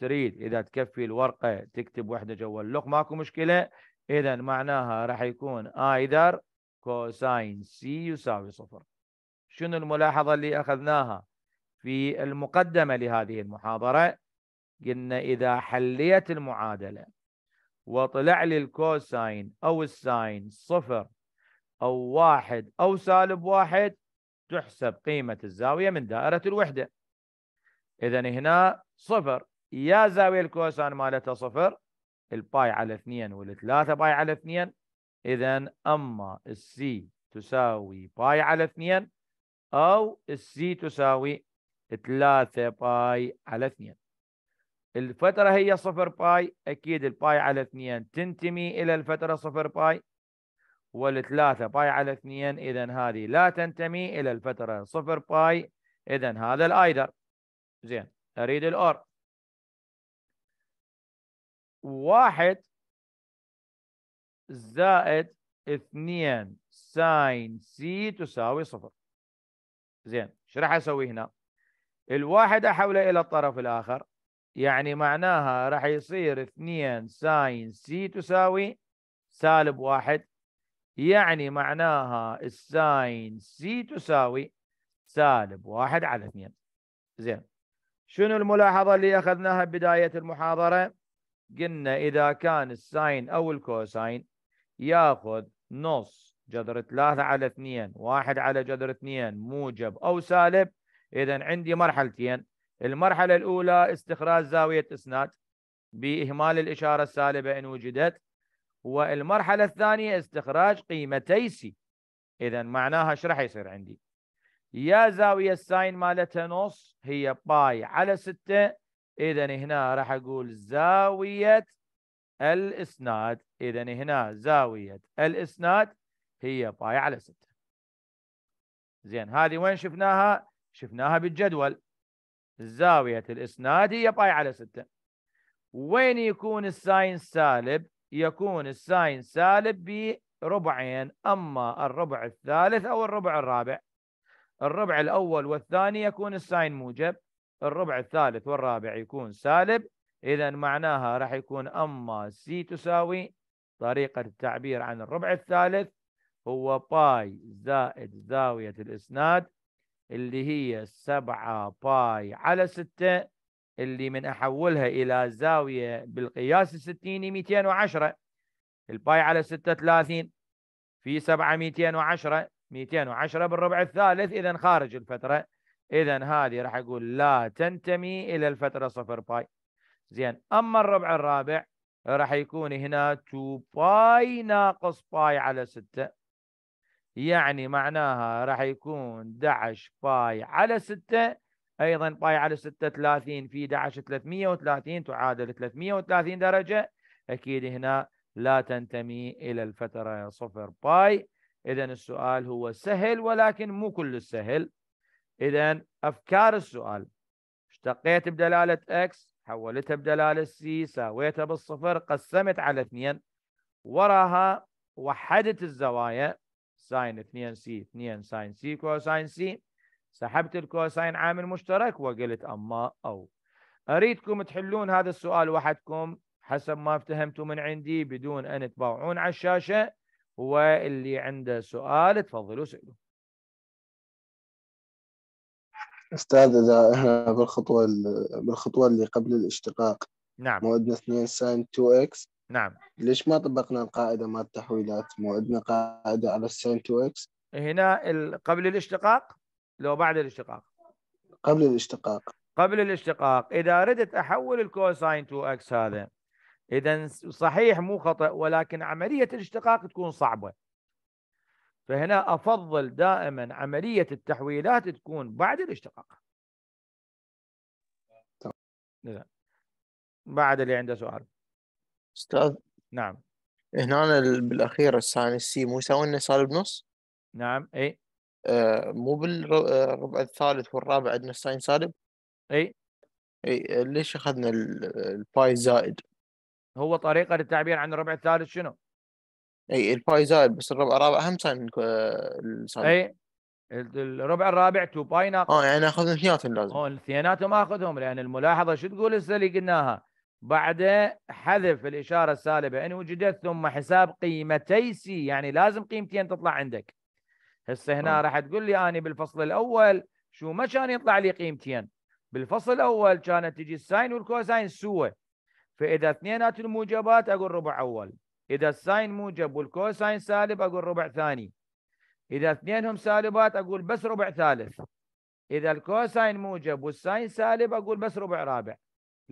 تريد إذا تكفي الورقة تكتب واحدة جوا اللق ماكو مشكلة إذا معناها راح يكون either كوساين سي يساوي صفر شنو الملاحظة اللي أخذناها في المقدمة لهذه المحاضرة قلنا إذا حليت المعادلة وطلع لي الكوساين أو الساين صفر أو واحد أو سالب واحد تحسب قيمة الزاوية من دائرة الوحدة إذا هنا صفر يا زاوية الكوساين مالتها صفر الباي على اثنين والثلاثة باي على اثنين إذا أما السي تساوي باي على اثنين أو السي تساوي 3 باي على 2 الفترة هي صفر باي أكيد الباي على 2 تنتمي إلى الفترة صفر باي وال3 باي على 2 إذا هذه لا تنتمي إلى الفترة صفر باي إذا هذا الأيدر زين أريد الأور واحد زائد اثنين ساين سي تساوي صفر زين شو راح أسوي هنا؟ الواحد حول إلى الطرف الآخر يعني معناها راح يصير 2 ساين سي تساوي سالب واحد يعني معناها الساين سي تساوي سالب واحد على اثنين زين شنو الملاحظة اللي أخذناها بداية المحاضرة قلنا إذا كان الساين أو الكوساين ياخذ نص جذر ثلاثة على اثنين واحد على جذر اثنين موجب أو سالب إذا عندي مرحلتين المرحلة الأولى استخراج زاوية إسناد بإهمال الإشارة السالبة إن وجدت والمرحلة الثانية استخراج قيمتي سي إذا معناها ايش راح يصير عندي؟ يا زاوية الساين مالتها نص هي باي على 6 إذا هنا راح أقول زاوية الإسناد إذا هنا زاوية الإسناد هي باي على 6 زين هذه وين شفناها؟ شفناها بالجدول زاوية الإسناد هي باي على ستة وين يكون الساين سالب يكون الساين سالب بربعين أما الربع الثالث أو الربع الرابع الربع الأول والثاني يكون الساين موجب الربع الثالث والرابع يكون سالب إذا معناها راح يكون أما سي تساوي طريقة التعبير عن الربع الثالث هو باي زائد زاوية الإسناد اللي هي 7 باي على 6 اللي من احولها الى زاويه بالقياس الستيني 210 الباي على 6 30 في 7 210 210 بالربع الثالث اذا خارج الفتره اذا هذه راح اقول لا تنتمي الى الفتره صفر باي زين اما الربع الرابع راح يكون هنا 2 باي ناقص باي على 6 يعني معناها راح يكون 11 باي على 6 ايضا باي على 6 30 في 11 330 تعادل 330 درجه اكيد هنا لا تنتمي الى الفتره صفر باي اذا السؤال هو سهل ولكن مو كل السهل اذا افكار السؤال اشتقيت بدلاله اكس حولتها بدلاله سي ساويتها بالصفر قسمت على اثنين وراها وحدت الزوايا ساين 2 سي 2 ساين سي كوساين سي سحبت الكوساين عامل مشترك وقلت اما او اريدكم تحلون هذا السؤال وحدكم حسب ما افتهمتوا من عندي بدون ان تباوعون على الشاشه واللي عنده سؤال تفضلوا سألوا استاذ اذا احنا بالخطوه بالخطوه اللي قبل الاشتقاق نعم مؤدنا 2 ساين 2 اكس نعم ليش ما طبقنا القاعده مال التحويلات؟ مو عندنا قاعده على السين 2 اكس هنا قبل الاشتقاق لو بعد الاشتقاق قبل الاشتقاق قبل الاشتقاق اذا ردت احول الكوساين 2 اكس هذا اذا صحيح مو خطا ولكن عمليه الاشتقاق تكون صعبه فهنا افضل دائما عمليه التحويلات تكون بعد الاشتقاق بعد اللي عنده سؤال استاذ نعم هنا بالاخير الساين السي مو يساوي لنا سالب نص نعم اي آه مو بالربع آه، الثالث والرابع عندنا الساين سالب اي اي ليش اخذنا الباي زائد هو طريقه للتعبير عن الربع الثالث شنو اي الباي زائد بس الربع الرابع هم ساين السالب اي الربع الرابع 2 باي ناقص اه يعني اخذ اثنيناتهم لازم اه اثنيناتهم اخذهم لان الملاحظه شو تقول هسه اللي قلناها بعد حذف الإشارة السالبة إن وجدت ثم حساب قيمتي سي يعني لازم قيمتين تطلع عندك هسه هنا آه. راح تقول لي أنا بالفصل الأول شو ما كان يطلع لي قيمتين بالفصل الأول كانت تجي الساين والكوساين سوى فإذا اثنينات الموجبات أقول ربع أول إذا الساين موجب والكوساين سالب أقول ربع ثاني إذا اثنينهم سالبات أقول بس ربع ثالث إذا الكوساين موجب والساين سالب أقول بس ربع رابع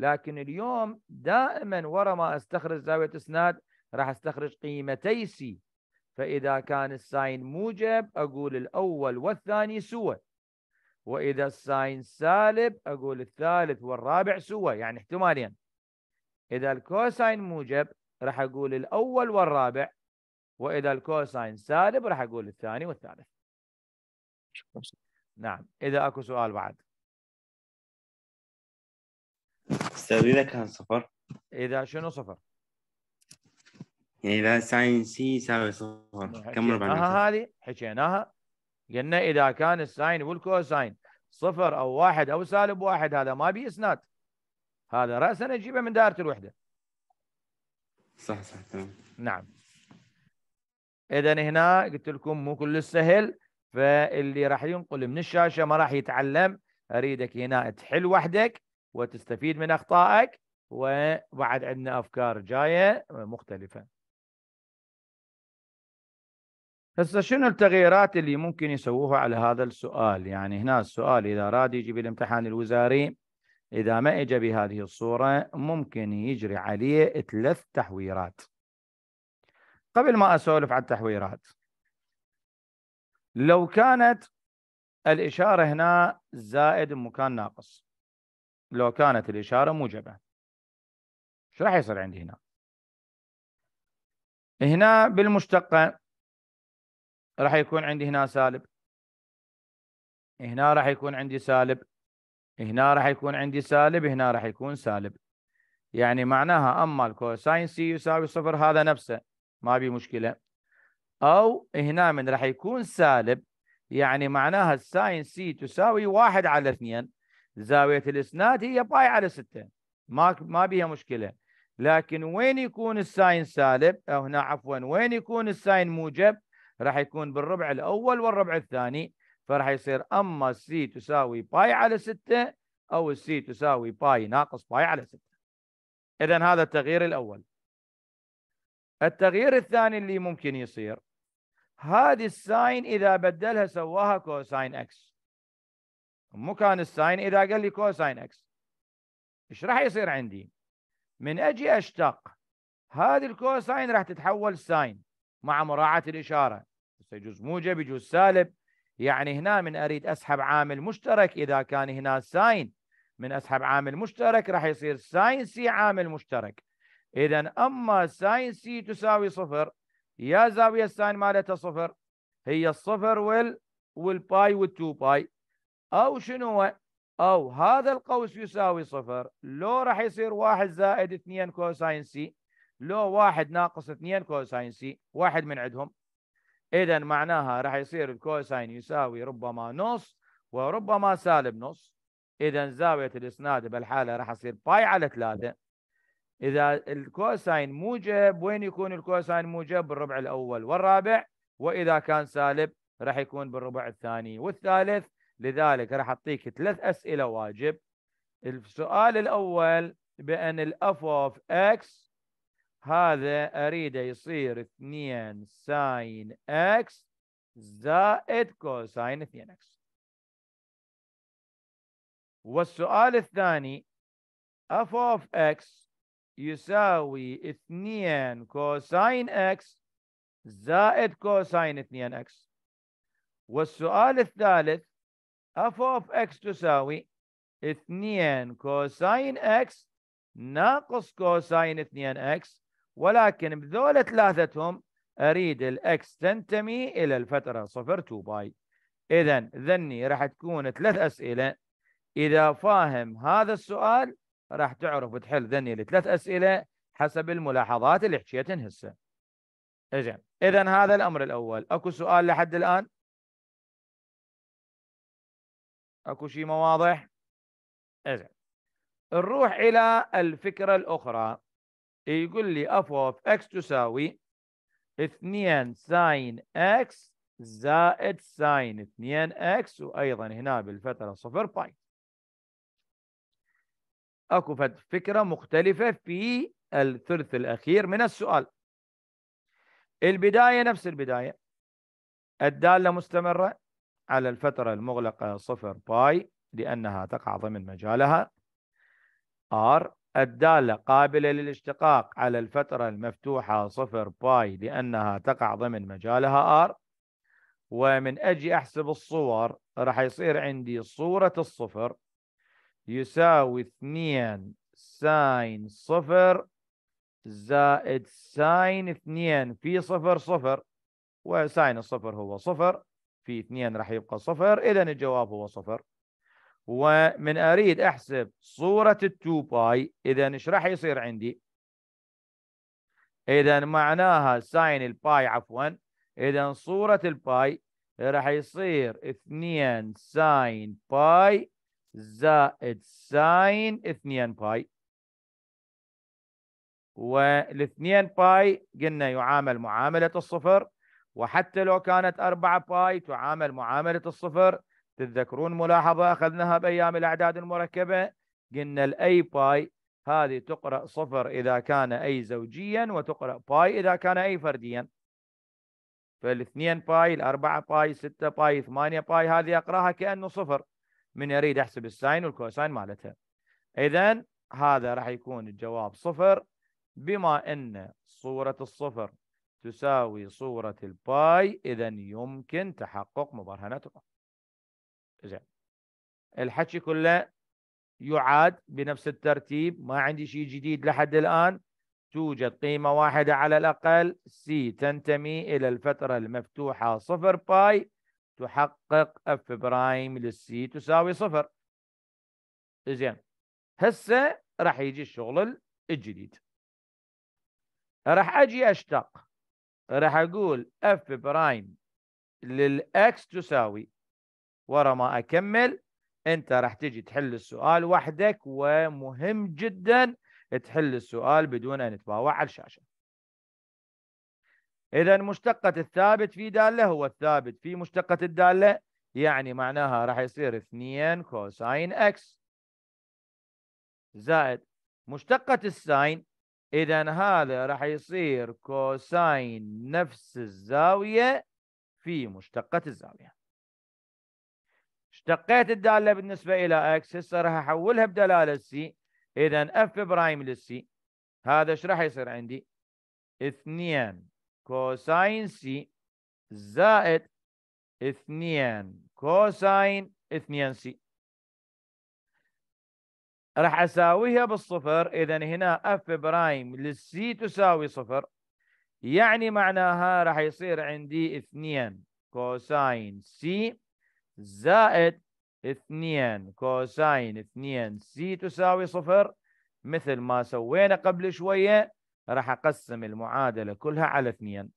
لكن اليوم دائما ورا ما استخرج زاوية اسناد راح استخرج قيمتي سي فإذا كان الساين موجب أقول الأول والثاني سوى وإذا الساين سالب أقول الثالث والرابع سوى يعني احتمالين إذا الكوساين موجب راح أقول الأول والرابع وإذا الكوساين سالب راح أقول الثاني والثالث نعم إذا أكو سؤال بعد استاذ اذا كان صفر اذا شنو صفر؟ يعني اذا ساين سي يساوي صفر كم ربع هذه حكيناها قلنا اذا كان الساين والكوساين صفر او واحد او سالب واحد هذا ما بي اسناد هذا راسا اجيبه من دائره الوحده صح صح تمام نعم اذا هنا قلت لكم مو كل السهل فاللي راح ينقل من الشاشه ما راح يتعلم اريدك هنا تحل وحدك وتستفيد من اخطائك وبعد عندنا افكار جايه مختلفه هسه شنو التغييرات اللي ممكن يسووها على هذا السؤال يعني هنا السؤال اذا راد يجي بالامتحان الوزاري اذا ما اجى بهذه الصوره ممكن يجري عليه ثلاث تحويرات قبل ما اسولف عن التحويرات لو كانت الاشاره هنا زائد مكان ناقص لو كانت الإشارة موجبة ايش راح يصير عندي هنا هنا بالمشتقة راح يكون عندي هنا سالب هنا راح يكون عندي سالب هنا راح يكون عندي سالب هنا راح يكون سالب يعني معناها اما الكوساين سي يساوي صفر هذا نفسه ما بي مشكله او هنا من راح يكون سالب يعني معناها الساين سي تساوي واحد على اثنين زاويه الاسناد هي باي على سته ما ما بيها مشكله لكن وين يكون الساين سالب او هنا عفوا وين يكون الساين موجب راح يكون بالربع الاول والربع الثاني فراح يصير اما السي تساوي باي على 6 او السي تساوي باي ناقص باي على 6 اذا هذا التغيير الاول التغيير الثاني اللي ممكن يصير هذه الساين اذا بدلها سواها كوساين اكس مكان الساين اذا قال لي كوساين اكس ايش راح يصير عندي؟ من اجي اشتق هذه الكوساين راح تتحول ساين مع مراعاه الاشاره يجوز موجب يجوز سالب يعني هنا من اريد اسحب عامل مشترك اذا كان هنا ساين من اسحب عامل مشترك راح يصير ساين سي عامل مشترك اذا اما ساين سي تساوي صفر يا زاويه الساين مالتها صفر هي الصفر وال والباي والتو باي أو شنو أو هذا القوس يساوي صفر لو راح يصير واحد زائد اثنين كوساين سي لو واحد ناقص اثنين كوساين سي واحد من عندهم إذا معناها راح يصير الكوساين يساوي ربما نص وربما سالب نص إذا زاوية الإسناد بالحالة راح يصير باي على ثلاثة إذا الكوساين موجب وين يكون الكوساين موجب بالربع الأول والرابع وإذا كان سالب راح يكون بالربع الثاني والثالث لذلك راح أعطيك ثلاث أسئلة واجب السؤال الأول بأن الأف أوف إكس هذا أريده يصير 2 ساين إكس زائد كوساين 2 إكس والسؤال الثاني أف أوف إكس يساوي 2 كوساين إكس زائد كوساين 2 إكس والسؤال الثالث اف اوف اكس تساوي 2 كوساين اكس ناقص كوساين 2 اكس ولكن بذول ثلاثتهم اريد الاكس تنتمي الى الفتره صفر 2 باي اذا ذني راح تكون ثلاث اسئله اذا فاهم هذا السؤال راح تعرف تحل ذني الثلاث اسئله حسب الملاحظات اللي حكيتها هسه. اذا اذا هذا الامر الاول اكو سؤال لحد الان؟ اكو شيء ما واضح زين نروح الى الفكره الاخرى يقول لي اف اوف اكس تساوي 2 ساين اكس زائد ساين 2 اكس وايضا هنا بالفتره صفر باي اكو فكره مختلفه في الثلث الاخير من السؤال البدايه نفس البدايه الداله مستمره على الفترة المغلقة صفر باي لأنها تقع ضمن مجالها R الدالة قابلة للاشتقاق على الفترة المفتوحة صفر باي لأنها تقع ضمن مجالها R ومن أجي أحسب الصور راح يصير عندي صورة الصفر يساوي 2 ساين صفر زائد ساين 2 في صفر صفر وساين الصفر هو صفر في 2 راح يبقى صفر إذا الجواب هو صفر ومن أريد أحسب صورة ال 2 باي إذا إيش راح يصير عندي إذا معناها ساين الباي عفوا إذا صورة الباي راح يصير 2 ساين باي زائد ساين 2 باي والاثنين باي قلنا يعامل معاملة الصفر وحتى لو كانت 4 باي تعامل معاملة الصفر تتذكرون ملاحظة أخذناها بأيام الأعداد المركبة قلنا الأي باي هذه تقرأ صفر إذا كان أي زوجيا وتقرأ باي إذا كان أي فرديا فالاثنين باي الأربعة باي ستة باي ثمانية باي هذه أقرأها كأنه صفر من يريد أحسب الساين والكوساين مالتها إذا هذا راح يكون الجواب صفر بما أن صورة الصفر تساوي صورة الباي إذا يمكن تحقق مبرهنتها زين الحكي كله يعاد بنفس الترتيب ما عندي شيء جديد لحد الآن توجد قيمة واحدة على الأقل سي تنتمي إلى الفترة المفتوحة صفر باي تحقق اف برايم للسي تساوي صفر زين هسه راح يجي الشغل الجديد راح اجي اشتق راح اقول اف برايم للاكس تساوي ورا ما اكمل انت راح تجي تحل السؤال وحدك ومهم جدا تحل السؤال بدون ان تباوع على الشاشه اذا مشتقة الثابت في دالة هو الثابت في مشتقة الدالة يعني معناها راح يصير 2 كوساين اكس زائد مشتقة الساين اذا هذا راح يصير كوساين نفس الزاويه في مشتقه الزاويه اشتقيت الداله بالنسبه الى اكس هسه راح احولها بدلاله سي اذا اف برايم للسي هذا ايش راح يصير عندي 2 كوساين سي زائد 2 كوساين 2 سي راح اساويها بالصفر اذا هنا اف برايم للسي تساوي صفر يعني معناها راح يصير عندي 2 كوساين سي زائد 2 كوساين 2 سي تساوي صفر مثل ما سوينا قبل شويه راح اقسم المعادله كلها على 2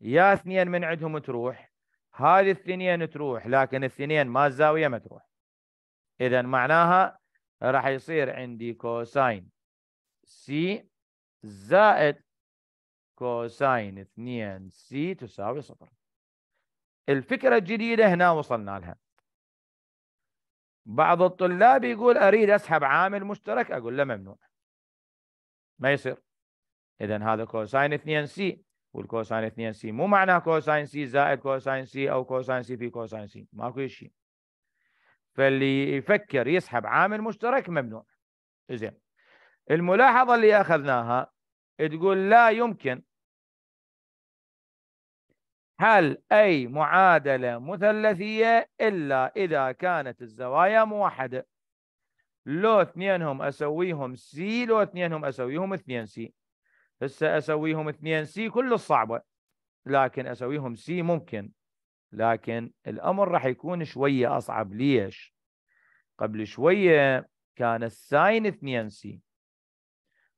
يا 2 من عندهم تروح هذه الثنين تروح لكن الثنين ما الزاويه ما تروح اذا معناها راح يصير عندي كوساين سي زائد كوساين 2 سي تساوي صفر الفكرة الجديدة هنا وصلنا لها بعض الطلاب يقول أريد أسحب عامل مشترك أقول له ممنوع ما يصير إذا هذا كوساين 2 سي والكوساين 2 سي مو معناه كوساين سي زائد كوساين سي أو كوساين سي في كوساين سي ماكو شيء فاللي يفكر يسحب عامل مشترك ممنوع زين الملاحظه اللي اخذناها تقول لا يمكن حل اي معادله مثلثيه الا اذا كانت الزوايا موحده لو اثنينهم اسويهم سي لو اثنينهم اسويهم اثنين سي هسه اسويهم اثنين سي كل الصعبه لكن اسويهم سي ممكن لكن الأمر راح يكون شوية أصعب ليش؟ قبل شوية كان الساين 2 سي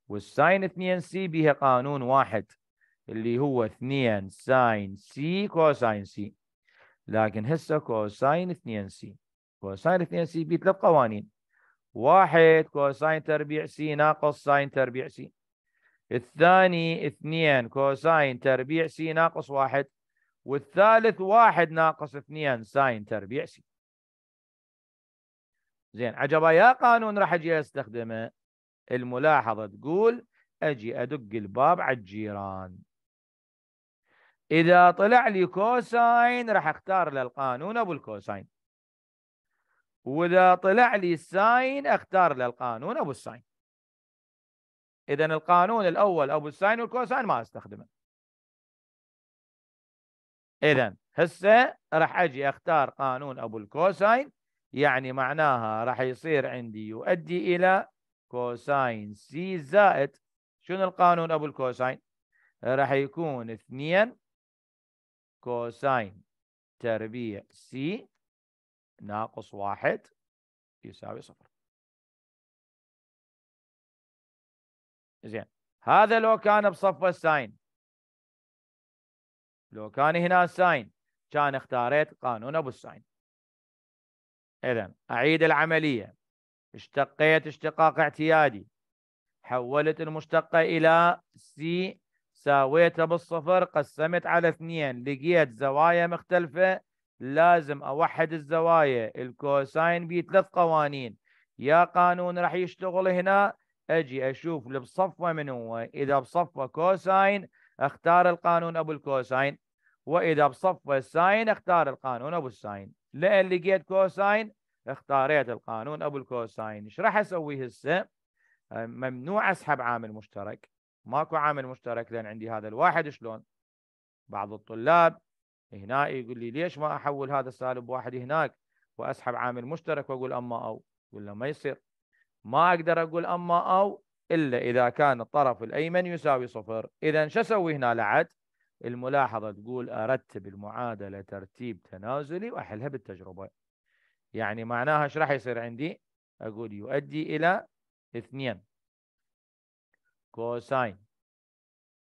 والساين 2 سي بها قانون واحد اللي هو 2 ساين سي كوساين سي لكن هسه كوساين 2 سي كوساين 2 سي بيه ثلاث قوانين واحد كوساين تربيع سي ناقص ساين تربيع سي الثاني اثنين كوساين تربيع سي ناقص واحد والثالث واحد ناقص اثنين ساين تربيع سي زين عجبا يا قانون راح اجي استخدمه الملاحظه تقول اجي ادق الباب على الجيران اذا طلع لي كوساين راح اختار له القانون ابو الكوساين واذا طلع لي ساين اختار له القانون ابو الساين اذا القانون الاول ابو الساين والكوساين ما استخدمه اذا هسه راح اجي اختار قانون ابو الكوساين يعني معناها راح يصير عندي يؤدي الى كوساين سي زائد شنو القانون ابو الكوساين راح يكون 2 كوساين تربيع سي ناقص واحد يساوي صفر زين هذا لو كان بصف الساين لو كان هنا ساين كان اختاريت قانون ابو الساين اذا اعيد العمليه اشتقيت اشتقاق اعتيادي حولت المشتقه الى سي ساويتها بالصفر قسمت على اثنين لقيت زوايا مختلفه لازم اوحد الزوايا الكوساين بي ثلاث قوانين يا قانون راح يشتغل هنا اجي اشوف اللي بصفه من هو اذا بصفه كوساين اختار القانون ابو الكوساين واذا بصف الساين اختار القانون ابو الساين لان لقيت كوساين اختاريت القانون ابو الكوساين ايش راح اسوي هسه ممنوع اسحب عامل مشترك ماكو عامل مشترك لان عندي هذا الواحد شلون بعض الطلاب هنا يقول لي ليش ما احول هذا السالب واحد هناك واسحب عامل مشترك واقول اما او ولا ما يصير ما اقدر اقول اما او إلا إذا كان الطرف الأيمن يساوي صفر إذا شو أسوي هنا لعد الملاحظة تقول أرتب المعادلة ترتيب تنازلي وأحلها بالتجربة يعني معناها ايش راح يصير عندي أقول يؤدي إلى اثنين كوساين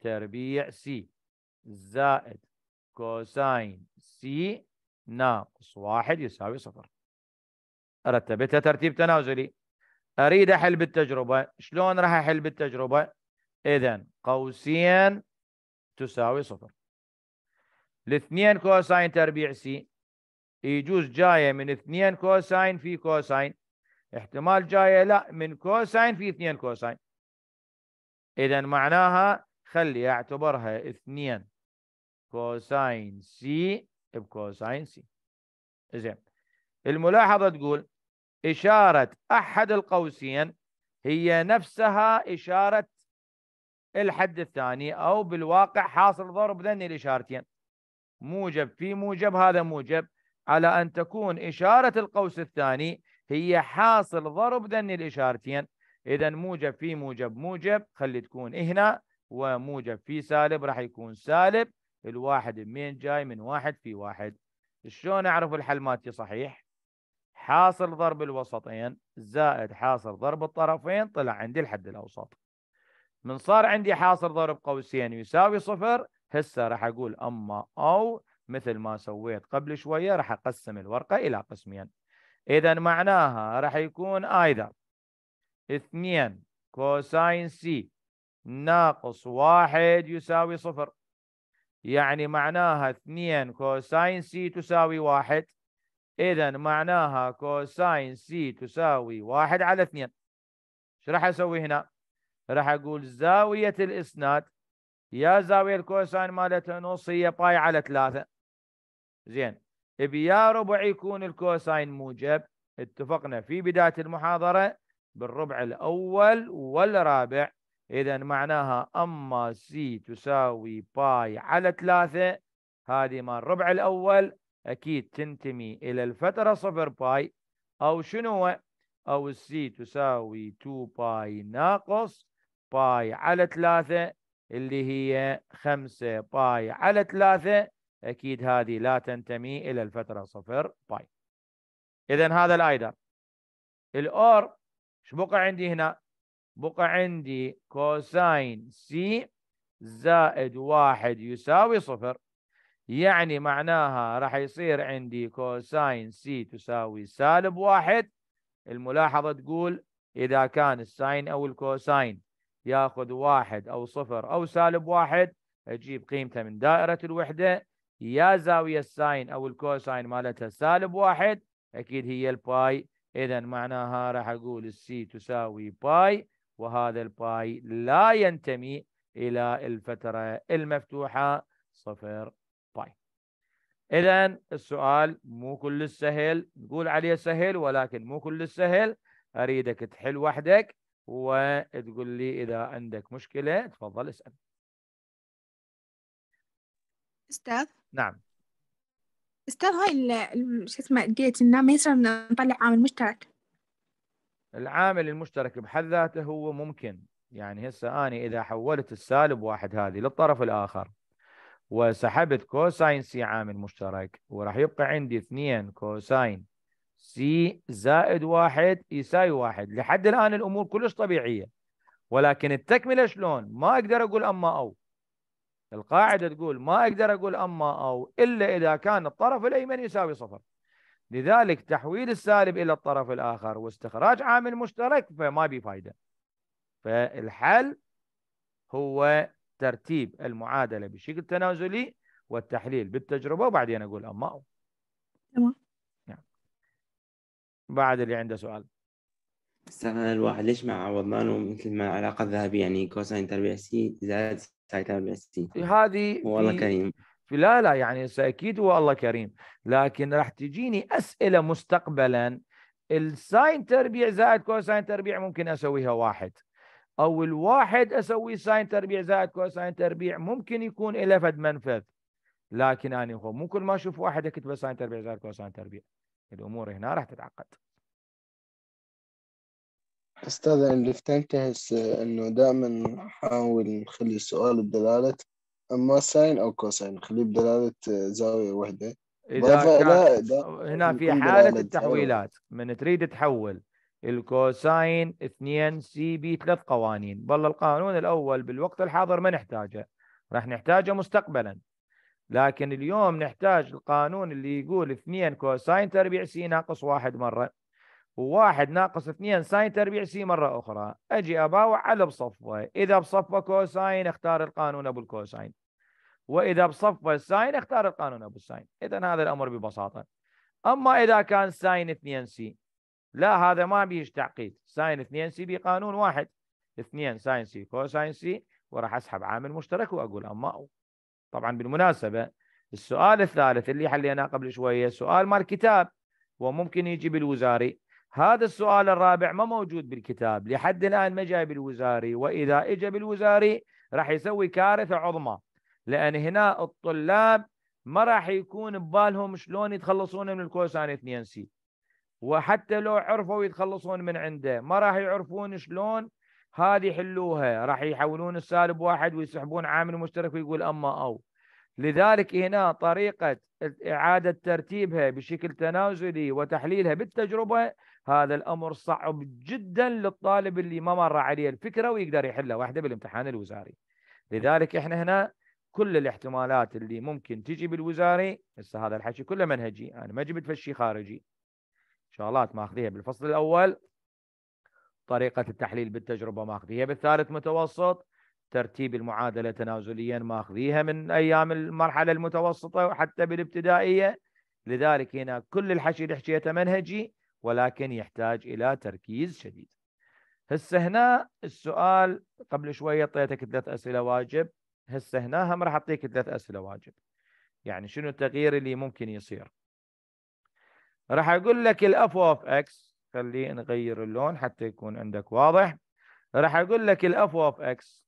تربيع سي زائد كوساين سي ناقص واحد يساوي صفر رتبتها ترتيب تنازلي اريد احل بالتجربه شلون راح احل بالتجربه اذا قوسين تساوي صفر الاثنين كوساين تربيع سي يجوز جايه من اثنين كوساين في كوساين احتمال جايه لا من كوساين في اثنين كوساين اذا معناها خلي اعتبرها اثنين كوساين سي بكوساين سي زين الملاحظه تقول إشارة أحد القوسين هي نفسها إشارة الحد الثاني أو بالواقع حاصل ضرب ذني الإشارتين موجب في موجب هذا موجب على أن تكون إشارة القوس الثاني هي حاصل ضرب ذني الإشارتين إذا موجب في موجب موجب خلي تكون هنا وموجب في سالب راح يكون سالب الواحد منين جاي من واحد في واحد شلون أعرف الحل مالتي صحيح حاصل ضرب الوسطين زائد حاصل ضرب الطرفين طلع عندي الحد الأوسط من صار عندي حاصل ضرب قوسين يساوي صفر هسه راح أقول أما أو مثل ما سويت قبل شوية راح أقسم الورقة إلى قسمين إذا معناها راح يكون either 2 كوساين سي ناقص واحد يساوي صفر يعني معناها 2 كوساين سي تساوي واحد اذا معناها كوساين سي تساوي واحد على اثنين شو راح اسوي هنا؟ راح اقول زاوية الاسناد يا زاوية الكوساين مالتها نص هي باي على ثلاثة زين بيا ربع يكون الكوساين موجب اتفقنا في بداية المحاضرة بالربع الأول والرابع إذا معناها أما سي تساوي باي على ثلاثة هذه مال الربع الأول أكيد تنتمي إلى الفترة صفر باي أو شنو هو؟ أو السي تساوي 2 باي ناقص باي على 3 اللي هي 5 باي على 3 أكيد هذه لا تنتمي إلى الفترة صفر باي إذا هذا الأيدر الأور شو بقى عندي هنا؟ بقى عندي كوساين سي زائد واحد يساوي صفر يعني معناها راح يصير عندي كوساين سي تساوي سالب واحد الملاحظة تقول إذا كان الساين أو الكوساين ياخذ واحد أو صفر أو سالب واحد أجيب قيمته من دائرة الوحدة يا زاوية الساين أو الكوساين مالتها سالب واحد أكيد هي الباي إذا معناها راح أقول السي تساوي باي وهذا الباي لا ينتمي إلى الفترة المفتوحة صفر اذا السؤال مو كل السهل نقول عليه سهل ولكن مو كل السهل اريدك تحل وحدك وتقول لي اذا عندك مشكله تفضل اسال استاذ نعم استاذ هاي شو اسمه ديت ما نعم، يصير نطلع عامل مشترك العامل المشترك بحد ذاته هو ممكن يعني هسه اني اذا حولت السالب واحد هذه للطرف الاخر وسحبت كوساين سي عامل مشترك وراح يبقى عندي 2 كوساين سي زائد واحد يساوي واحد لحد الآن الأمور كلش طبيعية ولكن التكملة شلون ما أقدر أقول أما أو القاعدة تقول ما أقدر أقول أما أو إلا إذا كان الطرف الأيمن يساوي صفر لذلك تحويل السالب إلى الطرف الآخر واستخراج عامل مشترك فما بي فايدة فالحل هو ترتيب المعادلة بشكل تنازلي والتحليل بالتجربة وبعدين أقول أما تمام نعم بعد اللي عنده سؤال استاذنا الواحد ليش ما عوضناه مثل ما العلاقة الذهبية يعني كوساين تربيع سي زائد ساين تربيع سي هذه والله كريم لا لا يعني اكيد هو الله كريم لكن راح تجيني اسئله مستقبلا الساين تربيع زائد كوساين تربيع ممكن اسويها واحد او الواحد اسوي ساين تربيع زائد كوساين تربيع ممكن يكون له فد منفذ لكن انا يعني مو كل ما اشوف واحد اكتب ساين تربيع زائد كوساين تربيع الامور هنا راح تتعقد استاذ اللي تنتهي آه، انه دائما نحاول نخلي السؤال بدلاله اما ساين او كوساين نخليه آه، بدلاله زاويه واحده اذا كان هنا في حاله التحويلات من تريد تحول الكوساين 2 سي بي ثلاث قوانين والله القانون الاول بالوقت الحاضر ما نحتاجه راح نحتاجه مستقبلا لكن اليوم نحتاج القانون اللي يقول 2 كوساين تربيع سي ناقص واحد مره وواحد ناقص 2 ساين تربيع سي مرة أخرى أجي أباوع على بصفة إذا بصفة كوساين اختار القانون أبو الكوساين وإذا بصفة الساين اختار القانون أبو الساين إذا هذا الأمر ببساطة أما إذا كان ساين 2 سي لا هذا ما بيش تعقيد ساين 2 سي بقانون واحد 2 ساين سي كوساين سي وراح اسحب عامل مشترك واقول اما طبعا بالمناسبه السؤال الثالث اللي حليناه قبل شويه سؤال مال كتاب وممكن يجي بالوزاري هذا السؤال الرابع ما موجود بالكتاب لحد الان ما جاي بالوزاري واذا اجى بالوزاري راح يسوي كارثه عظمى لان هنا الطلاب ما راح يكون ببالهم شلون يتخلصون من الكوساين 2 سي وحتى لو عرفوا يتخلصون من عنده ما راح يعرفون شلون هذه يحلوها راح يحولون السالب واحد ويسحبون عامل مشترك ويقول اما او لذلك هنا طريقة إعادة ترتيبها بشكل تنازلي وتحليلها بالتجربة هذا الأمر صعب جدا للطالب اللي ما مر عليه الفكرة ويقدر يحلها واحدة بالامتحان الوزاري لذلك إحنا هنا كل الاحتمالات اللي ممكن تجي بالوزاري هسه هذا الحكي كله منهجي أنا ما جبت فشي خارجي شغلات ماخذيها بالفصل الاول طريقه التحليل بالتجربه ماخذيها بالثالث متوسط ترتيب المعادله تنازليا ماخذيها من ايام المرحله المتوسطه وحتى بالابتدائيه لذلك هنا كل الحشي اللي حكيته منهجي ولكن يحتاج الى تركيز شديد هسه هنا السؤال قبل شويه اعطيتك ثلاث اسئله واجب هسه هنا هم راح اعطيك ثلاث اسئله واجب يعني شنو التغيير اللي ممكن يصير راح اقول لك الاف اوف اكس خلي نغير اللون حتى يكون عندك واضح راح اقول لك الاف اوف اكس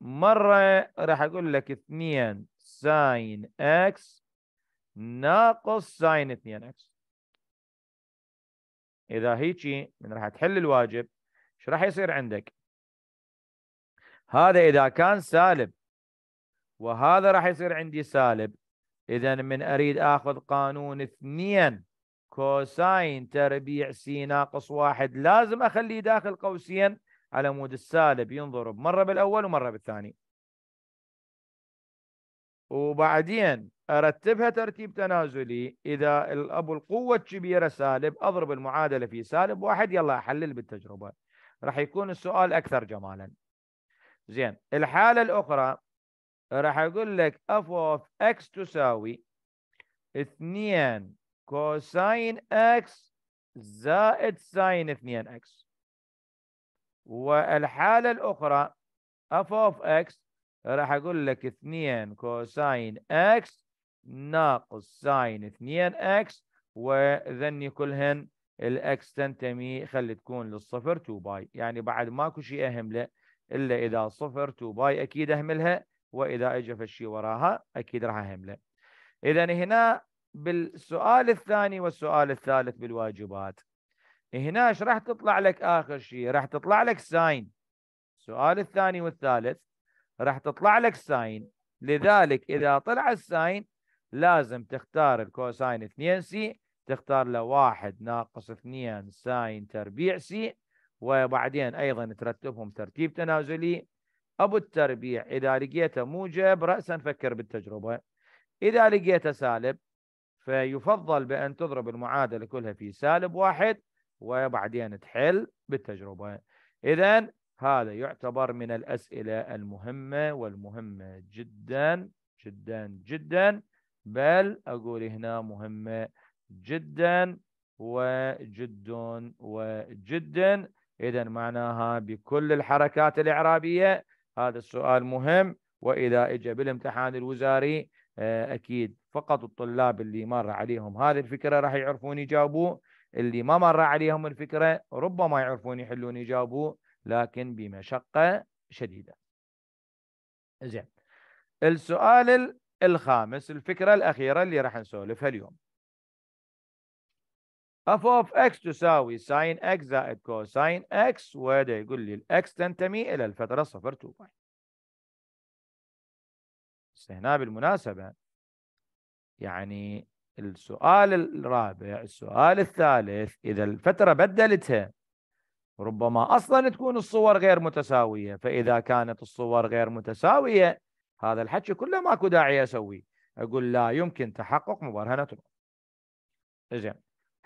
مره راح اقول لك 2 ساين اكس ناقص ساين 2 اكس اذا هيجي من راح تحل الواجب ايش راح يصير عندك هذا اذا كان سالب وهذا راح يصير عندي سالب إذا من أريد أخذ قانون اثنين كوساين تربيع س ناقص واحد لازم أخليه داخل قوسين على مود السالب ينضرب مرة بالأول ومرة بالثاني وبعدين أرتبها ترتيب تنازلي إذا أبو القوة الكبيرة سالب أضرب المعادلة في سالب واحد يلا أحلل بالتجربة راح يكون السؤال أكثر جمالا زين الحالة الأخرى راح اقول لك اف اوف اكس تساوي 2 كوساين اكس زائد ساين 2 اكس والحاله الاخرى اف اوف اكس راح اقول لك 2 كوساين اكس ناقص ساين 2 اكس وذني كلهن الاكس تنتمي خلي تكون للصفر 2 باي يعني بعد ماكو شيء اهمله الا اذا صفر 2 باي اكيد اهملها واذا إجا فشي وراها اكيد راح أهمله اذا هنا بالسؤال الثاني والسؤال الثالث بالواجبات هنا ايش راح تطلع لك اخر شيء راح تطلع لك ساين السؤال الثاني والثالث راح تطلع لك ساين لذلك اذا طلع الساين لازم تختار الكوساين 2 سي تختار له 1 ناقص 2 ساين تربيع سي وبعدين ايضا ترتبهم ترتيب تنازلي أبو التربيع إذا لقيته موجب رأسا فكر بالتجربة إذا لقيته سالب فيفضل بأن تضرب المعادلة كلها في سالب واحد وبعدين تحل بالتجربة إذا هذا يعتبر من الأسئلة المهمة والمهمة جدا جدا جدا بل أقول هنا مهمة جدا وجد وجدا إذا معناها بكل الحركات الإعرابية هذا السؤال مهم واذا اجى بالامتحان الوزاري آه، اكيد فقط الطلاب اللي مر عليهم هذه الفكره راح يعرفون يجاوبوه اللي ما مر عليهم الفكره ربما يعرفون يحلون يجاوبوه لكن بمشقه شديده. زين السؤال الخامس الفكره الاخيره اللي راح نسولفها اليوم. اف اوف اكس تساوي ساين اكس زائد كوساين اكس وده يقول لي الاكس تنتمي الى الفتره صفر 2 باي بس هنا بالمناسبه يعني السؤال الرابع السؤال الثالث اذا الفتره بدلتها ربما اصلا تكون الصور غير متساويه فاذا كانت الصور غير متساويه هذا الحكي كله ماكو داعي اسويه اقول لا يمكن تحقق مبرهنه زين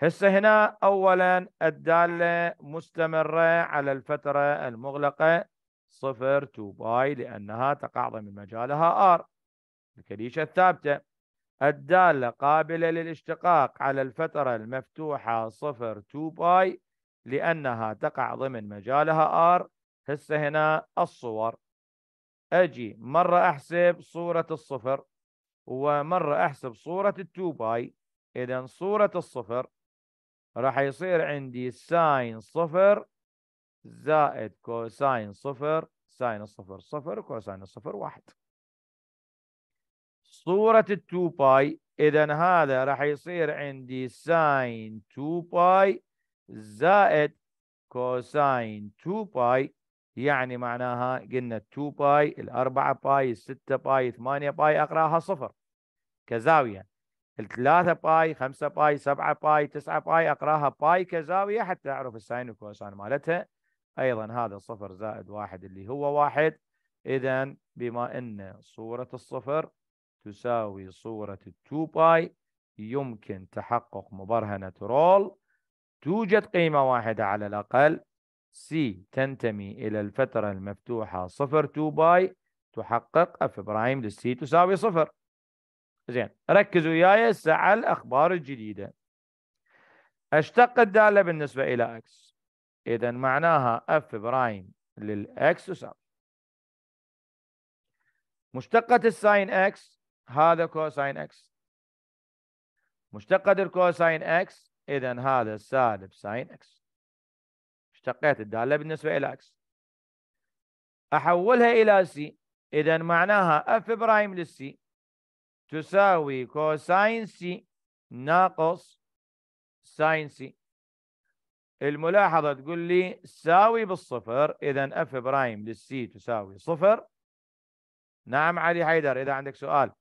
هسه هنا اولا الداله مستمره على الفتره المغلقه صفر تو باي لانها تقع ضمن مجالها ار الكليشه الثابته الداله قابله للاشتقاق على الفتره المفتوحه صفر تو باي لانها تقع ضمن مجالها ار هسه هنا الصور اجي مره احسب صوره الصفر ومره احسب صوره التو باي اذا صوره الصفر راح يصير عندي ساين صفر زائد كوساين صفر ساين الصفر صفر وكوساين الصفر واحد صورة التو باي إذا هذا راح يصير عندي ساين 2 باي زائد كوساين 2 باي يعني معناها قلنا 2 باي الأربعة باي الستة باي ثمانية باي أقراها صفر كزاوية الثلاثة باي خمسة باي سبعة باي تسعة باي أقراها باي كزاوية حتى أعرف الساين والكوساين مالتها أيضا هذا صفر زائد واحد اللي هو واحد إذا بما أن صورة الصفر تساوي صورة 2 باي يمكن تحقق مبرهنة رول توجد قيمة واحدة على الأقل سي تنتمي إلى الفترة المفتوحة صفر 2 باي تحقق اف برايم للسي تساوي صفر زين ركزوا وياي هسه على الاخبار الجديده اشتق الداله بالنسبه الى X اذا معناها اف برايم للاكس تساوي مشتقه الساين اكس هذا كوساين اكس مشتقه الكوساين اكس اذا هذا سالب ساين اكس اشتقيت الداله بالنسبه الى اكس احولها الى سي اذا معناها اف برايم للسي تساوي كوساين سي ناقص ساين سي الملاحظة تقول لي ساوي بالصفر إذا اف برايم للسي تساوي صفر نعم علي حيدر إذا عندك سؤال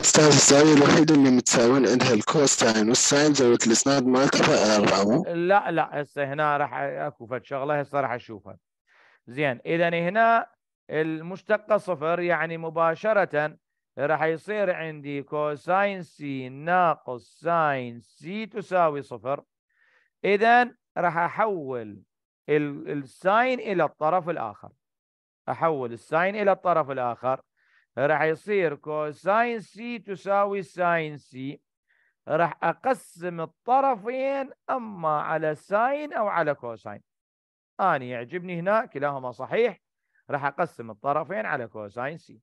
استاذ الزاوية الوحيدة اللي متساويين عندها الكوساين والساين زاوية الاسناد مالتها فائقة لا لا هسه هنا راح اكو فد شغلة هسه راح اشوفها زين إذا هنا المشتقة صفر يعني مباشرة راح يصير عندي كوساين سي ناقص ساين سي تساوي صفر إذا راح أحول الساين إلى الطرف الآخر أحول الساين إلى الطرف الآخر راح يصير كوساين سي تساوي ساين سي راح أقسم الطرفين أما على ساين أو على كوساين أنا يعجبني هنا كلاهما صحيح راح اقسم الطرفين على كوساين سي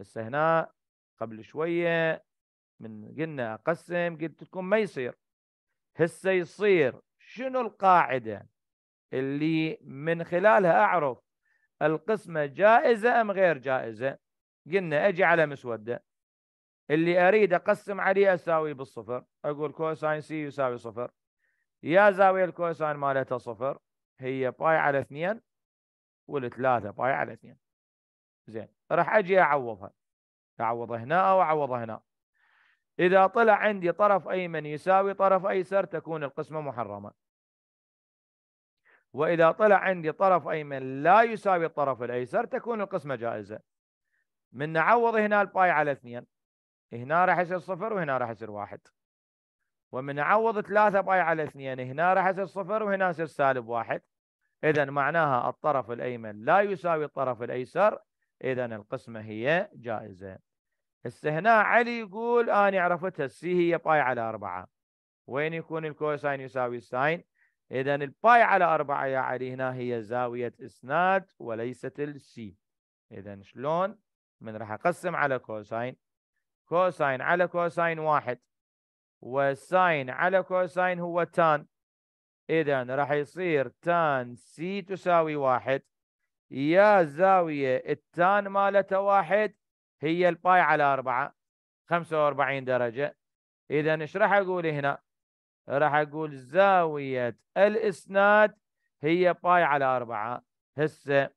هسه هنا قبل شويه من قلنا اقسم قلت لكم ما يصير هسه يصير شنو القاعده اللي من خلالها اعرف القسمه جائزه ام غير جائزه قلنا اجي على مسوده اللي اريد اقسم عليه اساوي بالصفر اقول كوساين سي يساوي صفر يا زاويه الكوساين مالتها صفر هي باي على اثنين والثلاثة باي على اثنين زين راح اجي اعوضها اعوض هنا او اعوض هنا اذا طلع عندي طرف ايمن يساوي طرف ايسر تكون القسمة محرمة واذا طلع عندي طرف ايمن لا يساوي الطرف الايسر تكون القسمة جائزة من نعوض هنا الباي على اثنين هنا راح يصير صفر وهنا راح يصير واحد ومن نعوض ثلاثة باي على اثنين هنا راح يصير صفر وهنا يصير سالب واحد إذا معناها الطرف الأيمن لا يساوي الطرف الأيسر إذا القسمة هي جائزة هنا علي يقول أنا عرفتها السي هي باي على أربعة وين يكون الكوساين يساوي الساين إذا الباي على أربعة يا علي هنا هي زاوية إسناد وليست السي إذا شلون من راح أقسم على كوساين كوساين على كوساين واحد والساين على كوساين هو تان اذا راح يصير تان سي تساوي واحد يا زاوية التان مالتها واحد هي الباي على أربعة خمسة وأربعين درجة إذا إيش راح أقول هنا راح أقول زاوية الإسناد هي باي على أربعة هسه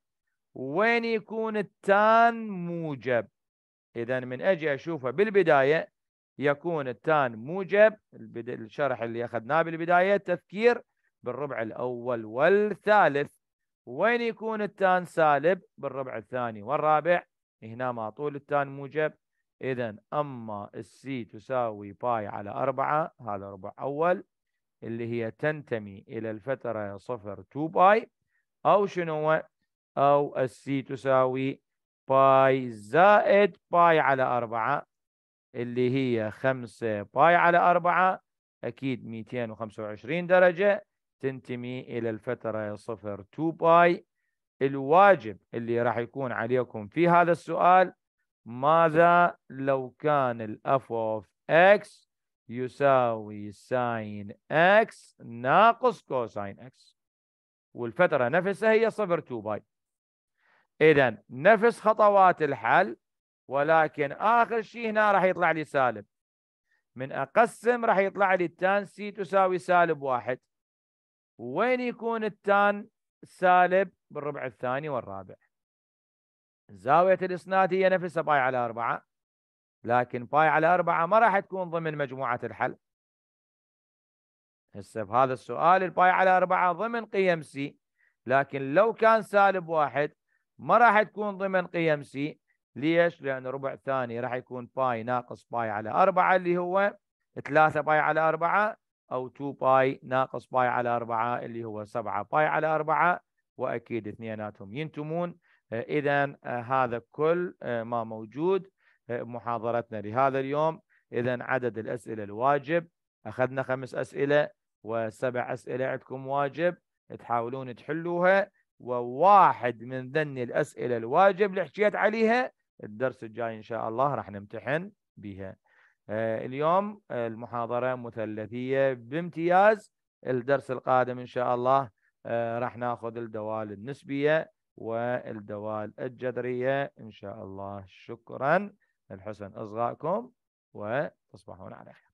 وين يكون التان موجب إذا من أجي أشوفه بالبداية يكون التان موجب الشرح اللي أخذناه بالبداية تذكير بالربع الأول والثالث وين يكون التان سالب بالربع الثاني والرابع هنا ما طول التان موجب إذا أما السي تساوي باي على أربعة هذا ربع أول اللي هي تنتمي إلى الفترة صفر 2 باي أو شنو أو السي تساوي باي زائد باي على أربعة اللي هي خمسة باي على أربعة أكيد 225 درجة تنتمي إلى الفترة صفر 2 باي الواجب اللي راح يكون عليكم في هذا السؤال ماذا لو كان الاف اوف اكس يساوي ساين اكس ناقص كوساين اكس والفترة نفسها هي صفر 2 باي إذا نفس خطوات الحل ولكن آخر شيء هنا راح يطلع لي سالب من أقسم راح يطلع لي التان سي تساوي سالب واحد وين يكون التان سالب بالربع الثاني والرابع زاوية الإسناد هي نفسها باي على أربعة لكن باي على أربعة ما راح تكون ضمن مجموعة الحل هسه بهذا السؤال الباي على أربعة ضمن قيم سي لكن لو كان سالب واحد ما راح تكون ضمن قيم سي ليش؟ لأن ربع ثاني راح يكون باي ناقص باي على أربعة اللي هو 3 باي على 4 أو 2 باي ناقص باي على 4 اللي هو 7 باي على 4 وأكيد اثنيناتهم ينتمون آه، إذا آه، هذا كل آه، ما موجود محاضرتنا لهذا اليوم إذا عدد الأسئلة الواجب أخذنا خمس أسئلة وسبع أسئلة عندكم واجب تحاولون تحلوها وواحد من ذني الأسئلة الواجب اللي حكيت عليها الدرس الجاي إن شاء الله راح نمتحن بها آه، اليوم آه، المحاضرة مثلثية بامتياز الدرس القادم إن شاء الله آه، راح ناخذ الدوال النسبية والدوال الجذرية إن شاء الله شكرا لحسن إصغائكم وتصبحون على خير